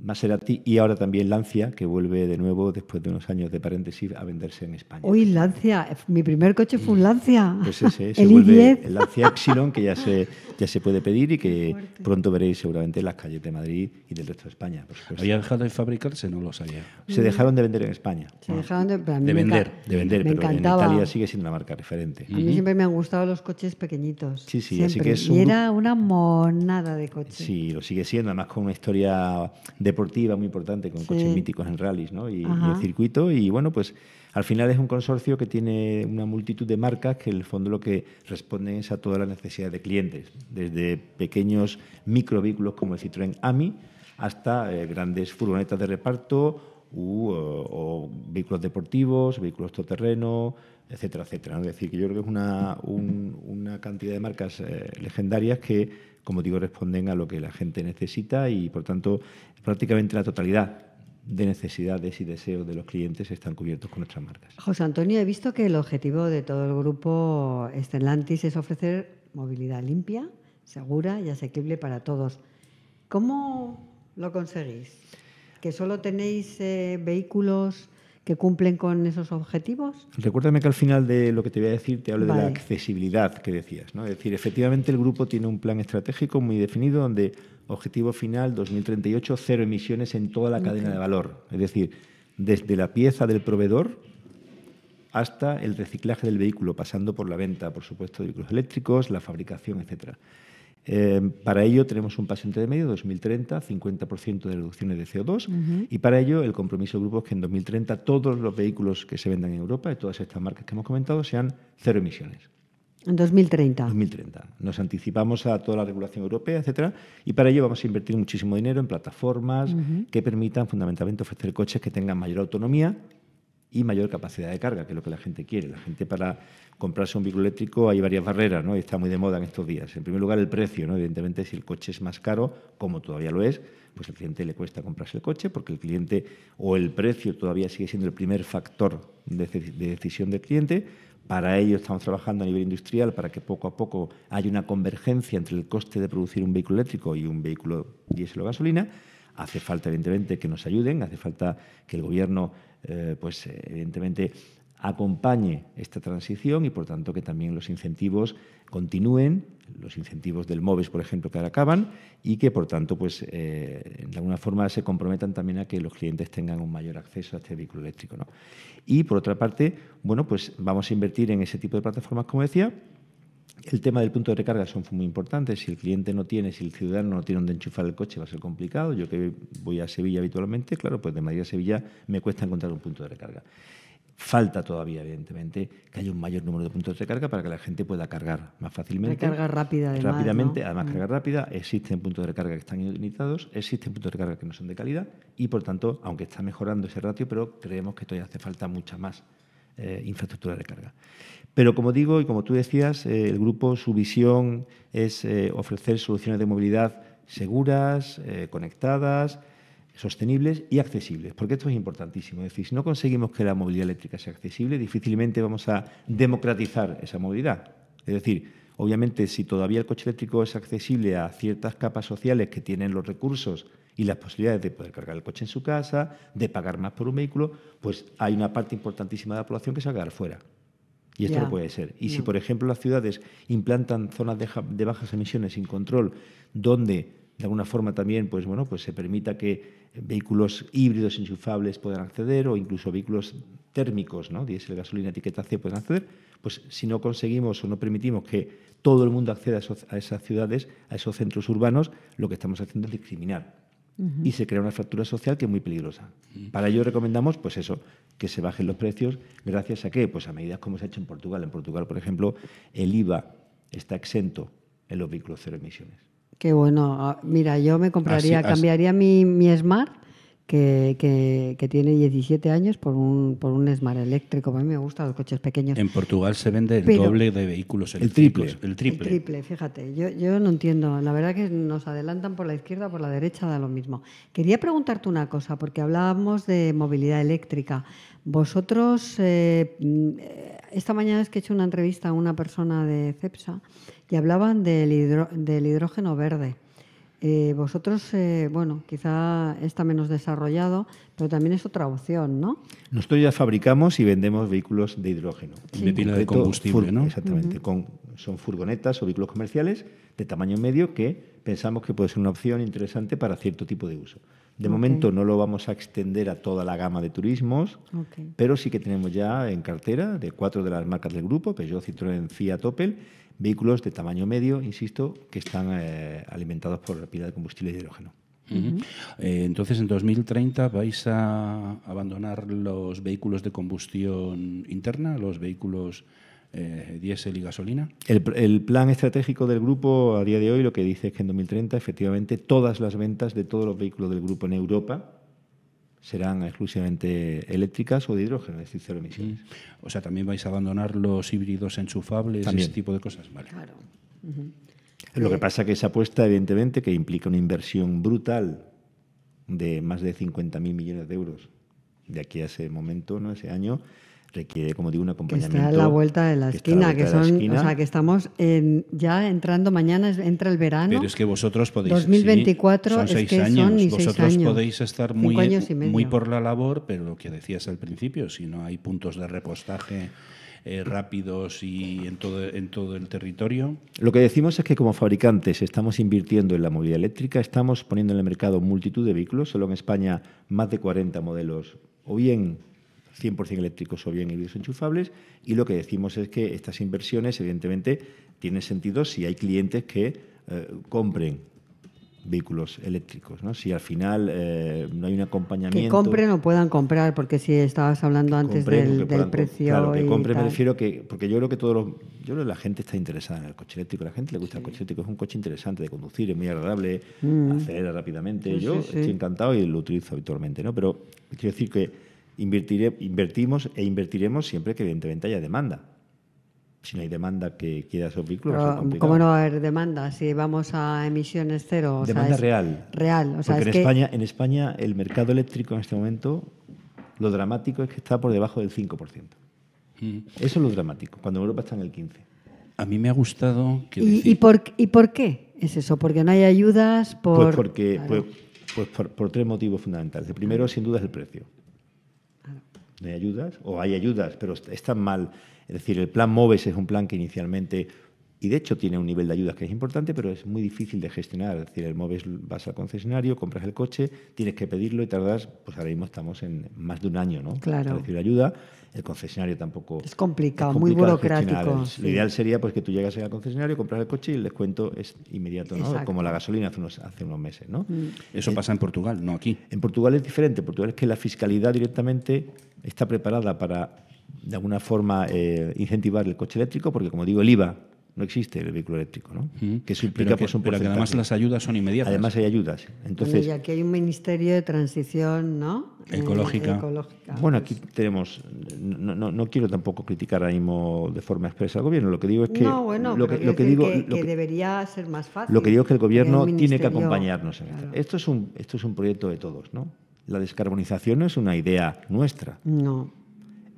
Maserati y ahora también Lancia, que vuelve de nuevo después de unos años de paréntesis a venderse en España. hoy Lancia, mi primer coche fue un Lancia. Pues ese, se el vuelve el Lancia Epsilon que ya se, ya se puede pedir y que pronto veréis seguramente en las calles de Madrid y del resto de España. ¿Había dejado de fabricarse? No lo sabía. Se dejaron de vender en España. Se dejaron de, vender, de vender, pero en Italia sigue siendo una marca referente. A mí siempre me han gustado los coches pequeñitos. Sí, sí, que Y era una monada de coches. Sí, lo sigue siendo, además con una historia deportiva muy importante, con coches míticos en rallies y, el circuito. Y bueno, pues al final es un consorcio que tiene una multitud de marcas que en el fondo lo que responden es a todas las necesidades de clientes, desde pequeños micro vehículos como el Citroën AMI hasta eh, grandes furgonetas de reparto o, vehículos deportivos, vehículos todoterreno, etcétera, etcétera. Es decir, que yo creo que es una, una cantidad de marcas eh, legendarias que como digo, responden a lo que la gente necesita y, por tanto, prácticamente la totalidad de necesidades y deseos de los clientes están cubiertos con nuestras marcas. José Antonio, he visto que el objetivo de todo el grupo Estelantis es ofrecer movilidad limpia, segura y asequible para todos. ¿Cómo lo conseguís? ¿Que solo tenéis eh, vehículos que cumplen con esos objetivos. Recuérdame que al final de lo que te voy a decir te hablo de la accesibilidad que decías. ¿no? Es decir, efectivamente el grupo tiene un plan estratégico muy definido donde objetivo final 2038, cero emisiones en toda la cadena de valor. Es decir, desde la pieza del proveedor hasta el reciclaje del vehículo, pasando por la venta, por supuesto, de vehículos eléctricos, la fabricación, etcétera. Eh, para ello tenemos un paso medio, 2030, 50% de reducciones de CO2 y para ello el compromiso del grupo es que en 2030 todos los vehículos que se vendan en Europa, de todas estas marcas que hemos comentado, sean cero emisiones. En 2030. 2030. Nos anticipamos a toda la regulación europea, etcétera, y para ello vamos a invertir muchísimo dinero en plataformas que permitan fundamentalmente ofrecer coches que tengan mayor autonomía y mayor capacidad de carga, que es lo que la gente quiere. La gente para comprarse un vehículo eléctrico hay varias barreras, ¿no? Y está muy de moda en estos días. En primer lugar, el precio, ¿no? Evidentemente, si el coche es más caro, como todavía lo es, pues al cliente le cuesta comprarse el coche porque el cliente o el precio todavía sigue siendo el primer factor de decisión del cliente. Para ello estamos trabajando a nivel industrial para que poco a poco haya una convergencia entre el coste de producir un vehículo eléctrico y un vehículo diésel o gasolina Hace falta, evidentemente, que nos ayuden, hace falta que el Gobierno, eh, pues, evidentemente, acompañe esta transición y, por tanto, que también los incentivos continúen, los incentivos del MOVES, por ejemplo, que ahora acaban, y que, por tanto, pues, de eh, alguna forma se comprometan también a que los clientes tengan un mayor acceso a este vehículo eléctrico. Y, por otra parte, bueno, pues vamos a invertir en ese tipo de plataformas, como decía, el tema del punto de recarga son muy importantes. Si el cliente no tiene, si el ciudadano no tiene donde enchufar el coche, va a ser complicado. Yo que voy a Sevilla habitualmente, claro, pues de Madrid a Sevilla me cuesta encontrar un punto de recarga. Falta todavía, evidentemente, que haya un mayor número de puntos de recarga para que la gente pueda cargar más fácilmente. Recarga rápida, además. Rápidamente, además, mm. carga rápida. Existen puntos de recarga que están limitados, existen puntos de recarga que no son de calidad y, por tanto, aunque está mejorando ese ratio, pero creemos que todavía hace falta mucha más eh, infraestructura de carga. Pero como digo y como tú decías, eh, el grupo, su visión es eh, ofrecer soluciones de movilidad seguras, eh, conectadas, sostenibles y accesibles, porque esto es importantísimo. Es decir, si no conseguimos que la movilidad eléctrica sea accesible, difícilmente vamos a democratizar esa movilidad. Es decir, obviamente si todavía el coche eléctrico es accesible a ciertas capas sociales que tienen los recursos y las posibilidades de poder cargar el coche en su casa, de pagar más por un vehículo, pues hay una parte importantísima de la población que se va a quedar fuera. Y esto no puede ser. Y si, mm. por ejemplo, las ciudades implantan zonas de, bajas emisiones sin control, donde de alguna forma también pues, bueno, pues se permita que vehículos híbridos enchufables puedan acceder o incluso vehículos térmicos, ¿no? diésel, gasolina, etiqueta C, puedan acceder, pues si no conseguimos o no permitimos que todo el mundo acceda a esas ciudades, a esos centros urbanos, lo que estamos haciendo es discriminar y se crea una fractura social que es muy peligrosa. Para ello recomendamos, pues eso, que se bajen los precios. ¿Gracias a qué? Pues a medidas como se ha hecho en Portugal. En Portugal, por ejemplo, el IVA está exento en los vehículos cero emisiones. Qué bueno. Ah, mira, yo me compraría, cambiaría mi, mi Smart que, tiene 17 años por un, por un Smart eléctrico. A mí me gustan los coches pequeños. En Portugal se vende el doble de vehículos eléctricos. El triple. El triple, fíjate. Yo, yo, no entiendo. La verdad que nos adelantan por la izquierda o por la derecha, da lo mismo. Quería preguntarte una cosa, porque hablábamos de movilidad eléctrica. Vosotros, eh, mm, esta mañana es que he hecho una entrevista a una persona de CEPSA y hablaban del, del hidrógeno verde. Eh, vosotros, eh, bueno, quizá está menos desarrollado, pero también es otra opción, ¿no? Nosotros ya fabricamos y vendemos vehículos de hidrógeno. De pila de combustible, ¿no? Exactamente. con, son furgonetas o vehículos comerciales de tamaño medio que pensamos que puede ser una opción interesante para cierto tipo de uso. De momento no lo vamos a extender a toda la gama de turismos, pero sí que tenemos ya en cartera de cuatro de las marcas del grupo, que Peugeot, Citroën, Fiat, Opel, vehículos de tamaño medio, insisto, que están eh, alimentados por pila de combustible y hidrógeno. Eh, entonces, en 2030 vais a abandonar los vehículos de combustión interna, los vehículos eh, diésel y gasolina. El, el, plan estratégico del grupo a día de hoy lo que dice es que en 2030 efectivamente todas las ventas de todos los vehículos del grupo en Europa serán exclusivamente eléctricas o de hidrógeno, es decir, cero emisiones. Mm. O sea, también vais a abandonar los híbridos enchufables, y ese tipo de cosas. Claro. Lo que pasa es que esa apuesta, evidentemente, que implica una inversión brutal de más de 50.000 millones de euros de aquí a ese momento, ¿no? ese año, requiere, como digo, un acompañamiento. Que está a la vuelta de la esquina, que son, o sea, que estamos ya entrando mañana, entra el verano. Pero es que vosotros podéis. 2024 son seis años. vosotros podéis estar muy, muy por la labor, pero lo que decías al principio, si no hay puntos de repostaje. Eh, rápidos y en todo, en todo el territorio? Lo que decimos es que como fabricantes estamos invirtiendo en la movilidad eléctrica, estamos poniendo en el mercado multitud de vehículos, solo en España más de 40 modelos, o bien 100% eléctricos o bien híbridos enchufables. Y lo que decimos es que estas inversiones, evidentemente, tienen sentido si hay clientes que eh, compren vehículos eléctricos, ¿no? Si al final eh, no hay un acompañamiento... Que compren o puedan comprar, porque si estabas hablando antes del, del precio... Claro, que compren, me refiero que... Porque yo creo que todos los... Yo creo que la gente está interesada en el coche eléctrico, la gente le gusta el coche eléctrico, es un coche interesante de conducir, es muy agradable, mm. acelera rápidamente. yo estoy encantado y lo utilizo habitualmente, ¿no? Pero quiero decir que Invertiré, invertimos e invertiremos siempre que evidentemente haya demanda. Si no hay demanda que quiera su vehículos, ¿Cómo no va a haber demanda si vamos a emisiones cero? demanda real. Real. O sea, Porque en, España, en España el mercado eléctrico en este momento, lo dramático es que está por debajo del 5%. Mm. Eso es lo dramático, cuando Europa está en el 15%. A mí me ha gustado que... ¿Y, ¿y, por, ¿Y, por, qué es eso? ¿Porque no hay ayudas? Pues por... Pues porque, pues, por, tres motivos fundamentales. El primero, sin duda, es el precio. No hay ayudas, o hay ayudas, pero están mal. Es decir, el plan MOVES es un plan que inicialmente y de hecho tiene un nivel de ayudas que es importante, pero es muy difícil de gestionar. Es decir, el móvil vas al concesionario, compras el coche, tienes que pedirlo y tardas, pues ahora mismo estamos en más de un año, ¿no? Claro. Para recibir ayuda. El concesionario tampoco. Es complicado, muy burocrático. Lo ideal sería pues que tú llegas al concesionario, compras el coche y el descuento es inmediato, ¿no? Como la gasolina hace unos, hace unos meses, ¿no? Mm. Eso eh, pasa en Portugal, no aquí. En Portugal es diferente. Portugal es que la fiscalidad directamente está preparada para de alguna forma eh, incentivar el coche eléctrico, porque como digo, el IVA no existe el vehículo eléctrico, ¿no? Que eso implica por Pero además las ayudas son inmediatas. Además hay ayudas. Entonces, y aquí hay un ministerio de transición, ¿no? Eh, ecológica. Bueno, aquí tenemos. No, quiero tampoco criticar a de forma expresa al gobierno. Lo que digo es que. No, bueno, lo que, digo. lo que, debería ser más fácil. Lo que digo es que el gobierno tiene que acompañarnos en esto. es un, esto es un proyecto de todos, ¿no? La descarbonización no es una idea nuestra. No.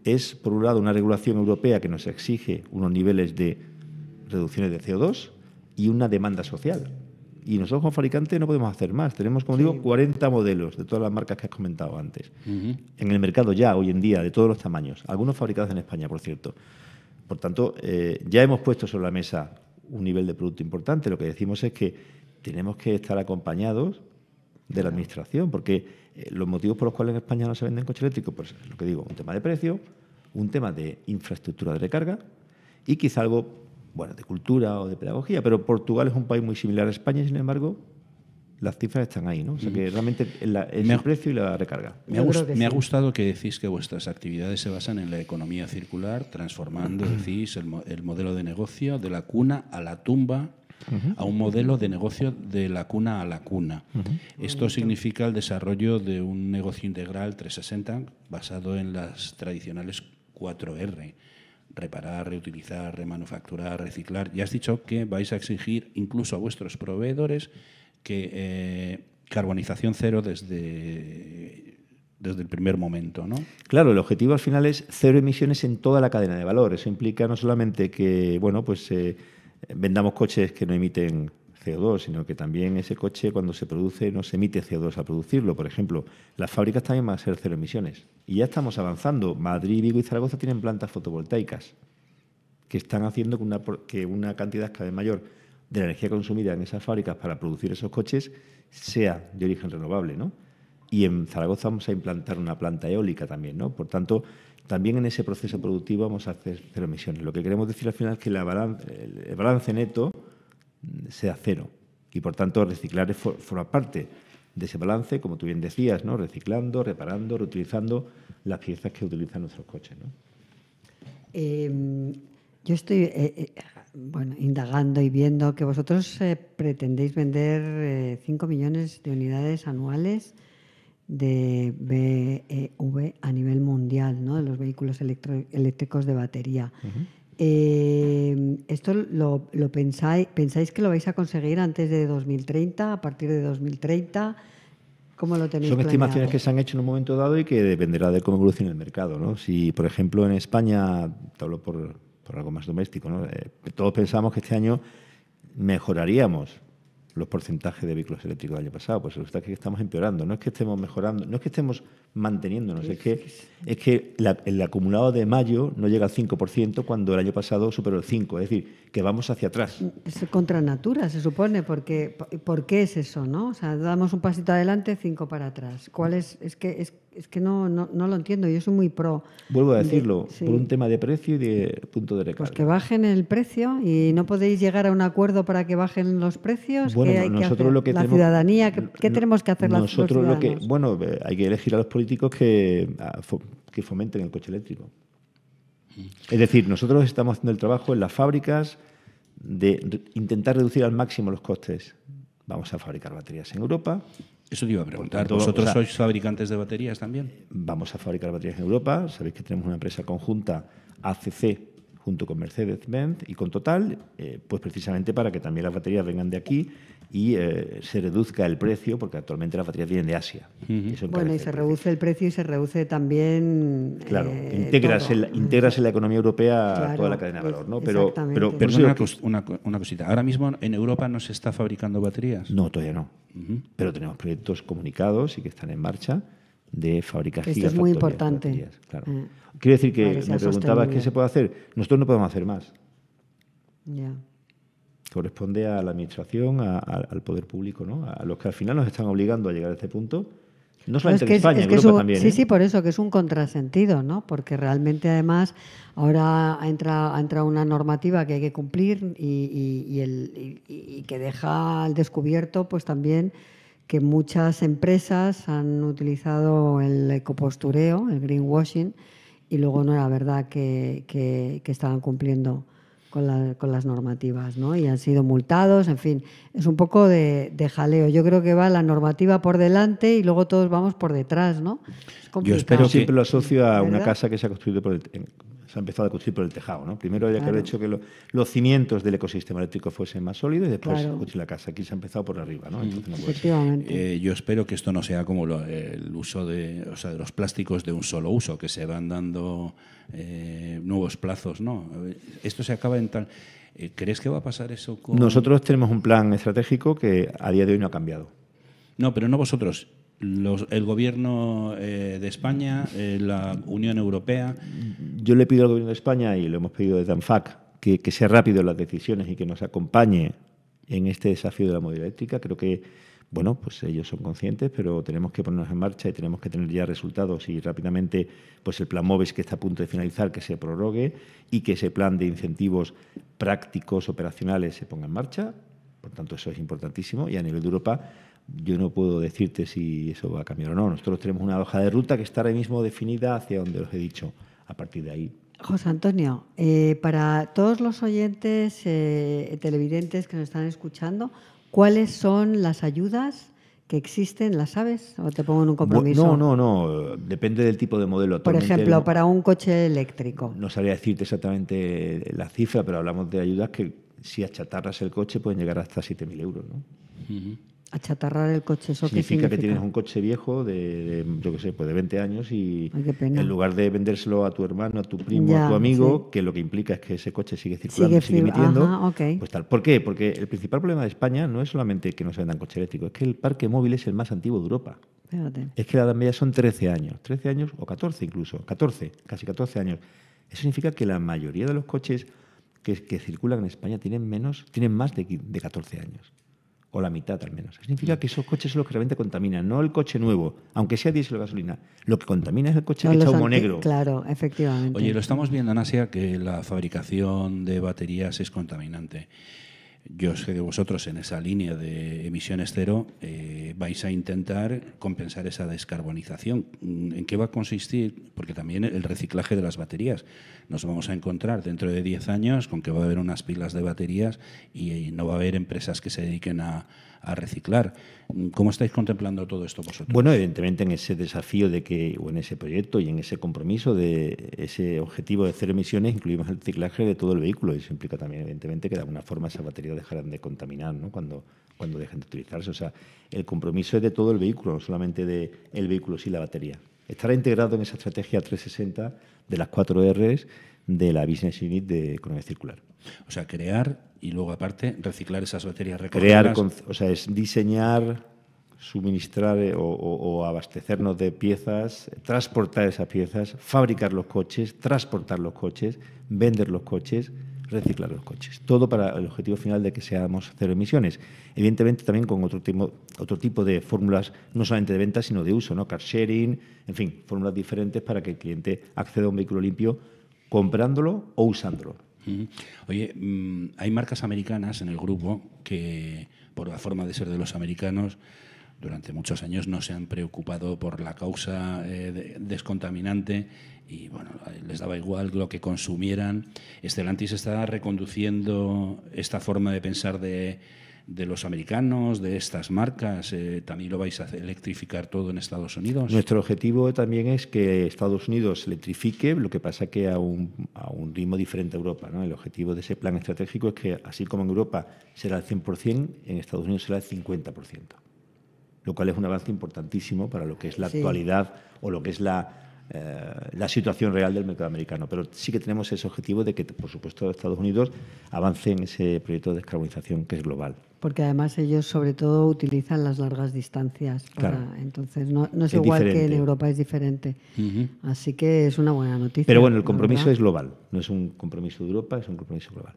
Es, por un lado, una regulación europea que nos exige unos niveles de reducciones de CO2 y una demanda social. Y nosotros como fabricantes no podemos hacer más. Tenemos, como digo, 40 modelos de todas las marcas que has comentado antes. En el mercado ya, hoy en día, de todos los tamaños. Algunos fabricados en España, por cierto. Por tanto, eh, ya hemos puesto sobre la mesa un nivel de producto importante. Lo que decimos es que tenemos que estar acompañados de la administración, porque eh, los motivos por los cuales en España no se venden coches eléctricos, pues lo que digo, un tema de precio, un tema de infraestructura de recarga y quizá algo bueno, de cultura o de pedagogía, pero Portugal es un país muy similar a España, sin embargo, las cifras están ahí, ¿no? O sea que realmente el precio y la recarga. Me, ha, gustado que decís que vuestras actividades se basan en la economía circular, transformando, decís, el, modelo de negocio de la cuna a la tumba, a un modelo de negocio de la cuna a la cuna. Esto significa el desarrollo de un negocio integral 360 basado en las tradicionales 4R reparar, reutilizar, remanufacturar, reciclar. Ya has dicho que vais a exigir incluso a vuestros proveedores que eh, carbonización cero desde, desde el primer momento, ¿no? Claro, el objetivo al final es cero emisiones en toda la cadena de valor. Eso implica no solamente que, bueno, pues eh, vendamos coches que no emiten CO2, sino que también ese coche cuando se produce no se emite CO2 al producirlo. Por ejemplo, las fábricas también van a ser cero emisiones. Y ya estamos avanzando. Madrid, Vigo y Zaragoza tienen plantas fotovoltaicas que están haciendo que una, una cantidad cada vez mayor de la energía consumida en esas fábricas para producir esos coches sea de origen renovable. ¿no? Y en Zaragoza vamos a implantar una planta eólica también. ¿no? Por tanto, también en ese proceso productivo vamos a hacer cero emisiones. Lo que queremos decir al final es que el balance neto sea cero. Y por tanto, reciclar forma parte de ese balance, como tú bien decías, ¿no? reciclando, reparando, reutilizando las piezas que utilizan nuestros coches. Em, yo estoy eh, eh, bueno, indagando y viendo que vosotros eh, pretendéis vender 5 millones de unidades anuales de BEV a nivel mundial, ¿no? de los vehículos eléctricos de batería. Em, ¿esto lo, pensáis, pensáis que lo vais a conseguir antes de 2030, a partir de 2030? ¿Cómo lo tenéis Son estimaciones que se han hecho en un momento dado y que dependerá de cómo evolucione el mercado. ¿no? Si, por ejemplo, en España, hablo por, por algo más doméstico, ¿no? Eh, todos pensamos que este año mejoraríamos los porcentajes de vehículos eléctricos del año pasado. Pues resulta que estamos empeorando. No es que estemos mejorando, no es que estemos manteniéndonos, es que, es que el acumulado de mayo no llega al 5% cuando el año pasado superó el 5%. Es decir, que vamos hacia atrás. Es contra natura, se supone, porque ¿por qué es eso? ¿no? O sea, damos un pasito adelante, cinco para atrás. ¿Cuál es? Es que es es que no, no, lo entiendo, yo soy muy pro. Vuelvo a decirlo, por un tema de precio y de punto de pues recarga. Pues que bajen el precio y no podéis llegar a un acuerdo para que bajen los precios. Bueno, hay que hacer? lo que la ciudadanía, ¿qué, tenemos que hacer nosotros lo que, bueno, hay que elegir a los políticos que, que fomenten el coche eléctrico. Es decir, nosotros estamos haciendo el trabajo en las fábricas de intentar reducir al máximo los costes. Vamos a fabricar baterías en Europa, eso te iba a preguntar. ¿Vosotros sois fabricantes de baterías también? Vamos a fabricar baterías en Europa. Sabéis que tenemos una empresa conjunta, ACC, junto con Mercedes-Benz y con Total, eh, pues precisamente para que también las baterías vengan de aquí y eh, se reduzca el precio, porque actualmente las baterías vienen de Asia. Bueno, y se reduce el precio y se reduce también. Claro, eh, integras, en la, integras, en la economía europea toda la cadena de valor, ¿no? Pero, pero, una, una, cosita. Ahora mismo en Europa no se está fabricando baterías. No, todavía no. Pero tenemos proyectos comunicados y que están en marcha de fabricación Esto es muy importante. Ah. Quiero decir que me preguntabas qué se puede hacer. Nosotros no podemos hacer más. Ya corresponde a la administración, al poder público, ¿no? a los que al final nos están obligando a llegar a este punto. No solamente en España, es también. Sí, ¿eh? sí, por eso, que es un contrasentido, ¿no? Porque realmente, además, ahora entra, entrado una normativa que hay que cumplir y, que deja al descubierto, pues también que muchas empresas han utilizado el ecopostureo, el greenwashing, y luego no era verdad que, que estaban cumpliendo con, las normativas, ¿no? Y han sido multados, en fin, es un poco de, jaleo. Yo creo que va la normativa por delante y luego todos vamos por detrás, ¿no? Yo espero siempre lo asocio a una casa que se ha construido por el, se ha empezado a construir por el tejado. ¿no? Primero había que haber hecho que los cimientos del ecosistema eléctrico fuesen más sólidos y después pues, la casa. Aquí se ha empezado por arriba. ¿no? Eh, yo espero que esto no sea como el uso de, de los plásticos de un solo uso, que se van dando eh, nuevos plazos. ¿no? Esto se acaba en tal... Eh, ¿Crees que va a pasar eso con...? Nosotros tenemos un plan estratégico que a día de hoy no ha cambiado. No, pero no vosotros, el gobierno eh, de España, eh, la Unión Europea. Yo le pido al gobierno de España, y lo hemos pedido desde ANFAC, que, sea rápido en las decisiones y que nos acompañe en este desafío de la movilidad eléctrica. Creo que, bueno, pues ellos son conscientes, pero tenemos que ponernos en marcha y tenemos que tener ya resultados y rápidamente, pues el plan MOVES que está a punto de finalizar, que se prorrogue y que ese plan de incentivos prácticos, operacionales, se ponga en marcha. Por tanto, eso es importantísimo. Y a nivel de Europa, yo no puedo decirte si eso va a cambiar o no. Nosotros tenemos una hoja de ruta que está ahora mismo definida hacia donde os he dicho. A partir de ahí. José Antonio, eh, para todos los oyentes eh, televidentes que nos están escuchando, ¿cuáles son las ayudas que existen? ¿Las sabes o te pongo en un compromiso? No, no, no. Depende del tipo de modelo. Por ejemplo, para un coche eléctrico. No sabría decirte exactamente la cifra, pero hablamos de ayudas que si achatarras el coche pueden llegar hasta 7.000 euros. ¿no? chatarrar el coche. ¿Eso significa, que tienes un coche viejo de, yo qué sé, pues de 20 años y en lugar de vendérselo a tu hermano, a tu primo, a tu amigo, que lo que implica es que ese coche sigue circulando, sigue, sigue emitiendo, pues tal. ¿Por qué? Porque el principal problema de España no es solamente que no se vendan coches eléctricos, es que el parque móvil es el más antiguo de Europa. Es que la edad media son 13 años, 13 años o 14 incluso, 14, casi 14 años. Eso significa que la mayoría de los coches que, circulan en España tienen menos, tienen más de 14 años o la mitad al menos. Significa que esos coches son los que realmente contaminan, no el coche nuevo, aunque sea diésel o gasolina. Lo que contamina es el coche que echa humo negro. Claro, efectivamente. Oye, lo estamos viendo en Asia que la fabricación de baterías es contaminante yo sé que vosotros en esa línea de emisiones cero eh, vais a intentar compensar esa descarbonización. Mm, ¿En qué va a consistir? Porque también el reciclaje de las baterías. Nos vamos a encontrar dentro de 10 años con que va a haber unas pilas de baterías y no va a haber empresas que se dediquen a, a reciclar. ¿Cómo estáis contemplando todo esto vosotros? Bueno, evidentemente en ese desafío de que, o en ese proyecto y en ese compromiso de ese objetivo de cero emisiones, incluimos el reciclaje de todo el vehículo. Eso implica también, evidentemente, que de alguna forma esa batería dejarán de contaminar ¿no? cuando, cuando dejen de utilizarse. O sea, el compromiso es de todo el vehículo, no solamente del el vehículo, sí la batería. Estará integrado en esa estrategia 360 de las cuatro Rs de la Business Unit de Economía Circular. O sea, crear y luego aparte reciclar esas baterías Crear, o sea, es diseñar, suministrar eh, o, abastecernos de piezas, transportar esas piezas, fabricar los coches, transportar los coches, vender los coches, reciclar los coches. Todo para el objetivo final de que seamos cero emisiones. Evidentemente también con otro tipo, otro tipo de fórmulas, no solamente de venta, sino de uso, ¿no? Car sharing, en fin, fórmulas diferentes para que el cliente acceda a un vehículo limpio comprándolo o usándolo. Oye, mm, hay marcas americanas en el grupo que, por la forma de ser de los americanos, durante muchos años no se han preocupado por la causa eh, descontaminante y bueno, les daba igual lo que consumieran. Estelantis está reconduciendo esta forma de pensar de de los americanos, de estas marcas? Eh, ¿También lo vais a electrificar todo en Estados Unidos? Nuestro objetivo también es que Estados Unidos electrifique, lo que pasa que a un, a un ritmo diferente a Europa. ¿no? El objetivo de ese plan estratégico es que, así como en Europa será el 100%, en Estados Unidos será el 50%, lo cual es un avance importantísimo para lo que es la actualidad o lo que es la eh, la situación real del mercado americano. Pero sí que tenemos ese objetivo de que, por supuesto, Estados Unidos avance en ese proyecto de descarbonización que es global. Porque además ellos sobre todo utilizan las largas distancias. Entonces no, es, igual que en Europa, es diferente. Así que es una buena noticia. Pero bueno, el compromiso es global, no es un compromiso de Europa, es un compromiso global.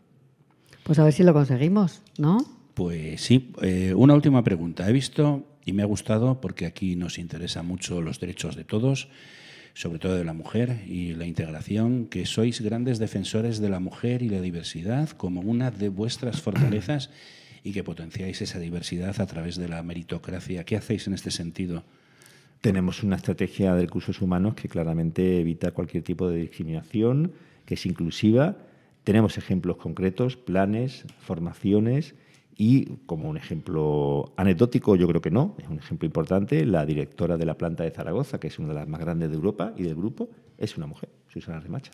Pues a ver si lo conseguimos, ¿no? Pues sí, eh, una última pregunta. He visto y me ha gustado porque aquí nos interesa mucho los derechos de todos, sobre todo de la mujer y la integración, que sois grandes defensores de la mujer y la diversidad como una de vuestras fortalezas y que potenciáis esa diversidad a través de la meritocracia. ¿Qué hacéis en este sentido? Tenemos una estrategia de recursos humanos que claramente evita cualquier tipo de discriminación, que es inclusiva. Tenemos ejemplos concretos, planes, formaciones y, como un ejemplo anecdótico, yo creo que no, es un ejemplo importante, la directora de la planta de Zaragoza, que es una de las más grandes de Europa y del grupo, es una mujer, Susana Remacha.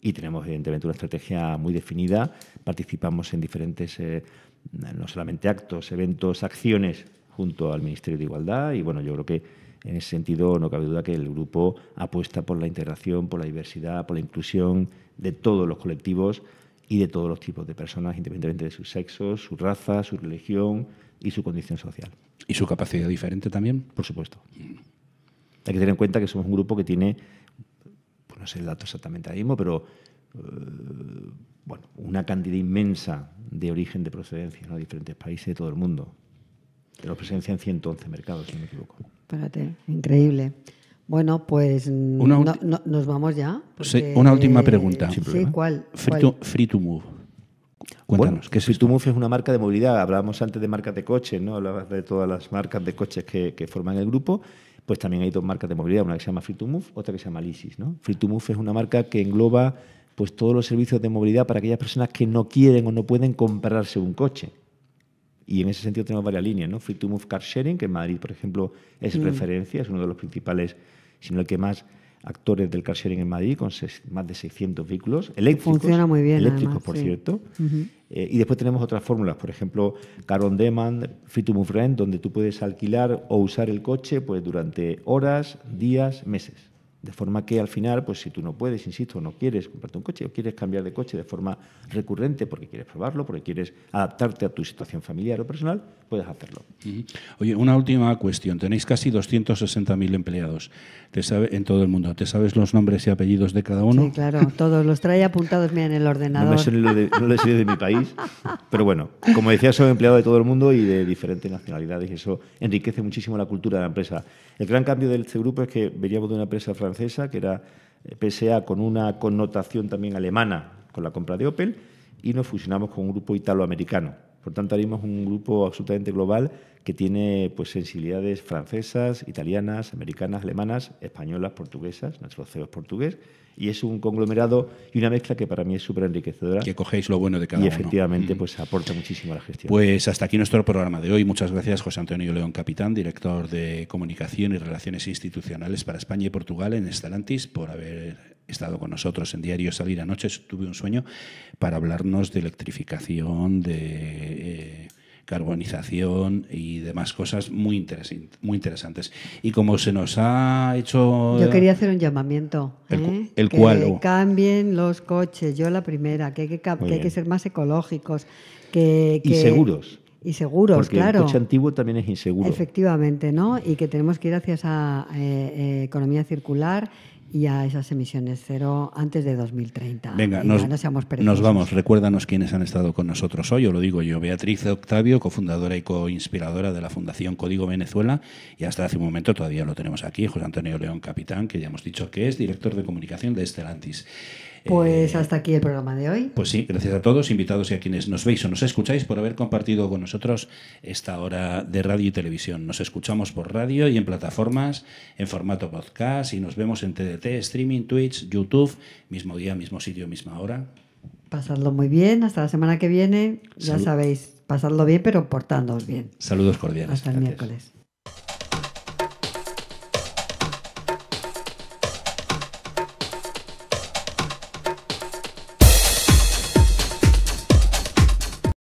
Y tenemos, evidentemente, una estrategia muy definida. Participamos en diferentes eh, no solamente actos, eventos, acciones junto al Ministerio de Igualdad y bueno, yo creo que en ese sentido no cabe duda que el grupo apuesta por la integración, por la diversidad, por la inclusión de todos los colectivos y de todos los tipos de personas, independientemente de su sexo, su raza, su religión y su condición social. ¿Y su capacidad diferente también? Por supuesto. Hay que tener en cuenta que somos un grupo que tiene, pues no sé el dato exactamente ahora mismo, pero eh, bueno, una cantidad inmensa de origen de procedencia, ¿no? diferentes países de todo el mundo. Pero presencia en 111 mercados, si no me equivoco. Espérate, increíble. Bueno, pues nos vamos ya. una última pregunta. sí, ¿cuál? Free, To, Move. Cuéntanos. Bueno, que Free to Move es una marca de movilidad. Hablábamos antes de marcas de coches, ¿no? Hablabas de todas las marcas de coches que, forman el grupo pues también hay dos marcas de movilidad, una que se llama Free to Move, otra que se llama Lisis. ¿no? Free to Move es una marca que engloba pues todos los servicios de movilidad para aquellas personas que no quieren o no pueden comprarse un coche. Y en ese sentido tenemos varias líneas, ¿no? Free to Move Car Sharing, que en Madrid, por ejemplo, es mm. referencia, es uno de los principales, no el que más actores del car sharing en Madrid, con más de 600 vehículos eléctricos. Funciona muy bien. Eléctricos, por cierto. Eh, y después tenemos otras fórmulas, por ejemplo, Car on Demand, Free to Move Rent, donde tú puedes alquilar o usar el coche pues, durante horas, días, meses. De forma que al final, pues si tú no puedes, insisto, no quieres comprarte un coche o quieres cambiar de coche de forma recurrente porque quieres probarlo, porque quieres adaptarte a tu situación familiar o personal, puedes hacerlo. Oye, una última cuestión. Tenéis casi 260.000 empleados ¿Te sabe, en todo el mundo. ¿Te sabes los nombres y apellidos de cada uno? Sí, claro, todos los trae apuntados bien en el ordenador. No, les de, mi país, pero bueno, como decía, son empleados de todo el mundo y de diferentes nacionalidades y eso enriquece muchísimo la cultura de la empresa. El gran cambio de este grupo es que veníamos de una empresa francesa que era eh, PSA con una connotación también alemana con la compra de Opel, y nos fusionamos con un grupo italoamericano por tanto, haremos es un grupo absolutamente global que tiene pues, sensibilidades francesas, italianas, americanas, alemanas, españolas, portuguesas, nuestro CEO portugués, y es un conglomerado y una mezcla que para mí es súper enriquecedora. Que cogéis lo bueno de cada uno. Y efectivamente, mm. pues aporta muchísimo a la gestión. Pues hasta aquí nuestro programa de hoy. Muchas gracias, José Antonio León Capitán, director de Comunicación y Relaciones Institucionales para España y Portugal en Estalantis por haber estado con nosotros en Diario Salir anoche, tuve un sueño para hablarnos de electrificación, de... Eh, carbonización y demás cosas muy, muy interesantes. Y como se nos ha hecho... Yo quería hacer un llamamiento. El, ¿eh? que cambien los coches, yo la primera, que hay que, ser más ecológicos. Que, Y seguros. Y seguros, Porque El coche antiguo también es inseguro. Efectivamente, ¿no? Y que tenemos que ir hacia esa eh, eh, economía circular y a esas emisiones cero antes de 2030. Venga, nos, vamos. Recuérdanos quiénes han estado con nosotros hoy. O lo digo yo, Beatriz Octavio, cofundadora y coinspiradora de la Fundación Código Venezuela. Y hasta hace un momento todavía lo tenemos aquí, José Antonio León Capitán, que ya hemos dicho que es director de comunicación de Estelantis. Pues eh, hasta aquí el programa de hoy. Pues sí, gracias a todos, invitados y a quienes nos veis o nos escucháis por haber compartido con nosotros esta hora de radio y televisión. Nos escuchamos por radio y en plataformas, en formato podcast y nos vemos en TDT, streaming, Twitch, YouTube, mismo día, mismo sitio, misma hora. Pasadlo muy bien, hasta la semana que viene, ya sabéis, pasadlo bien pero portándoos bien. Saludos cordiales. Hasta el miércoles.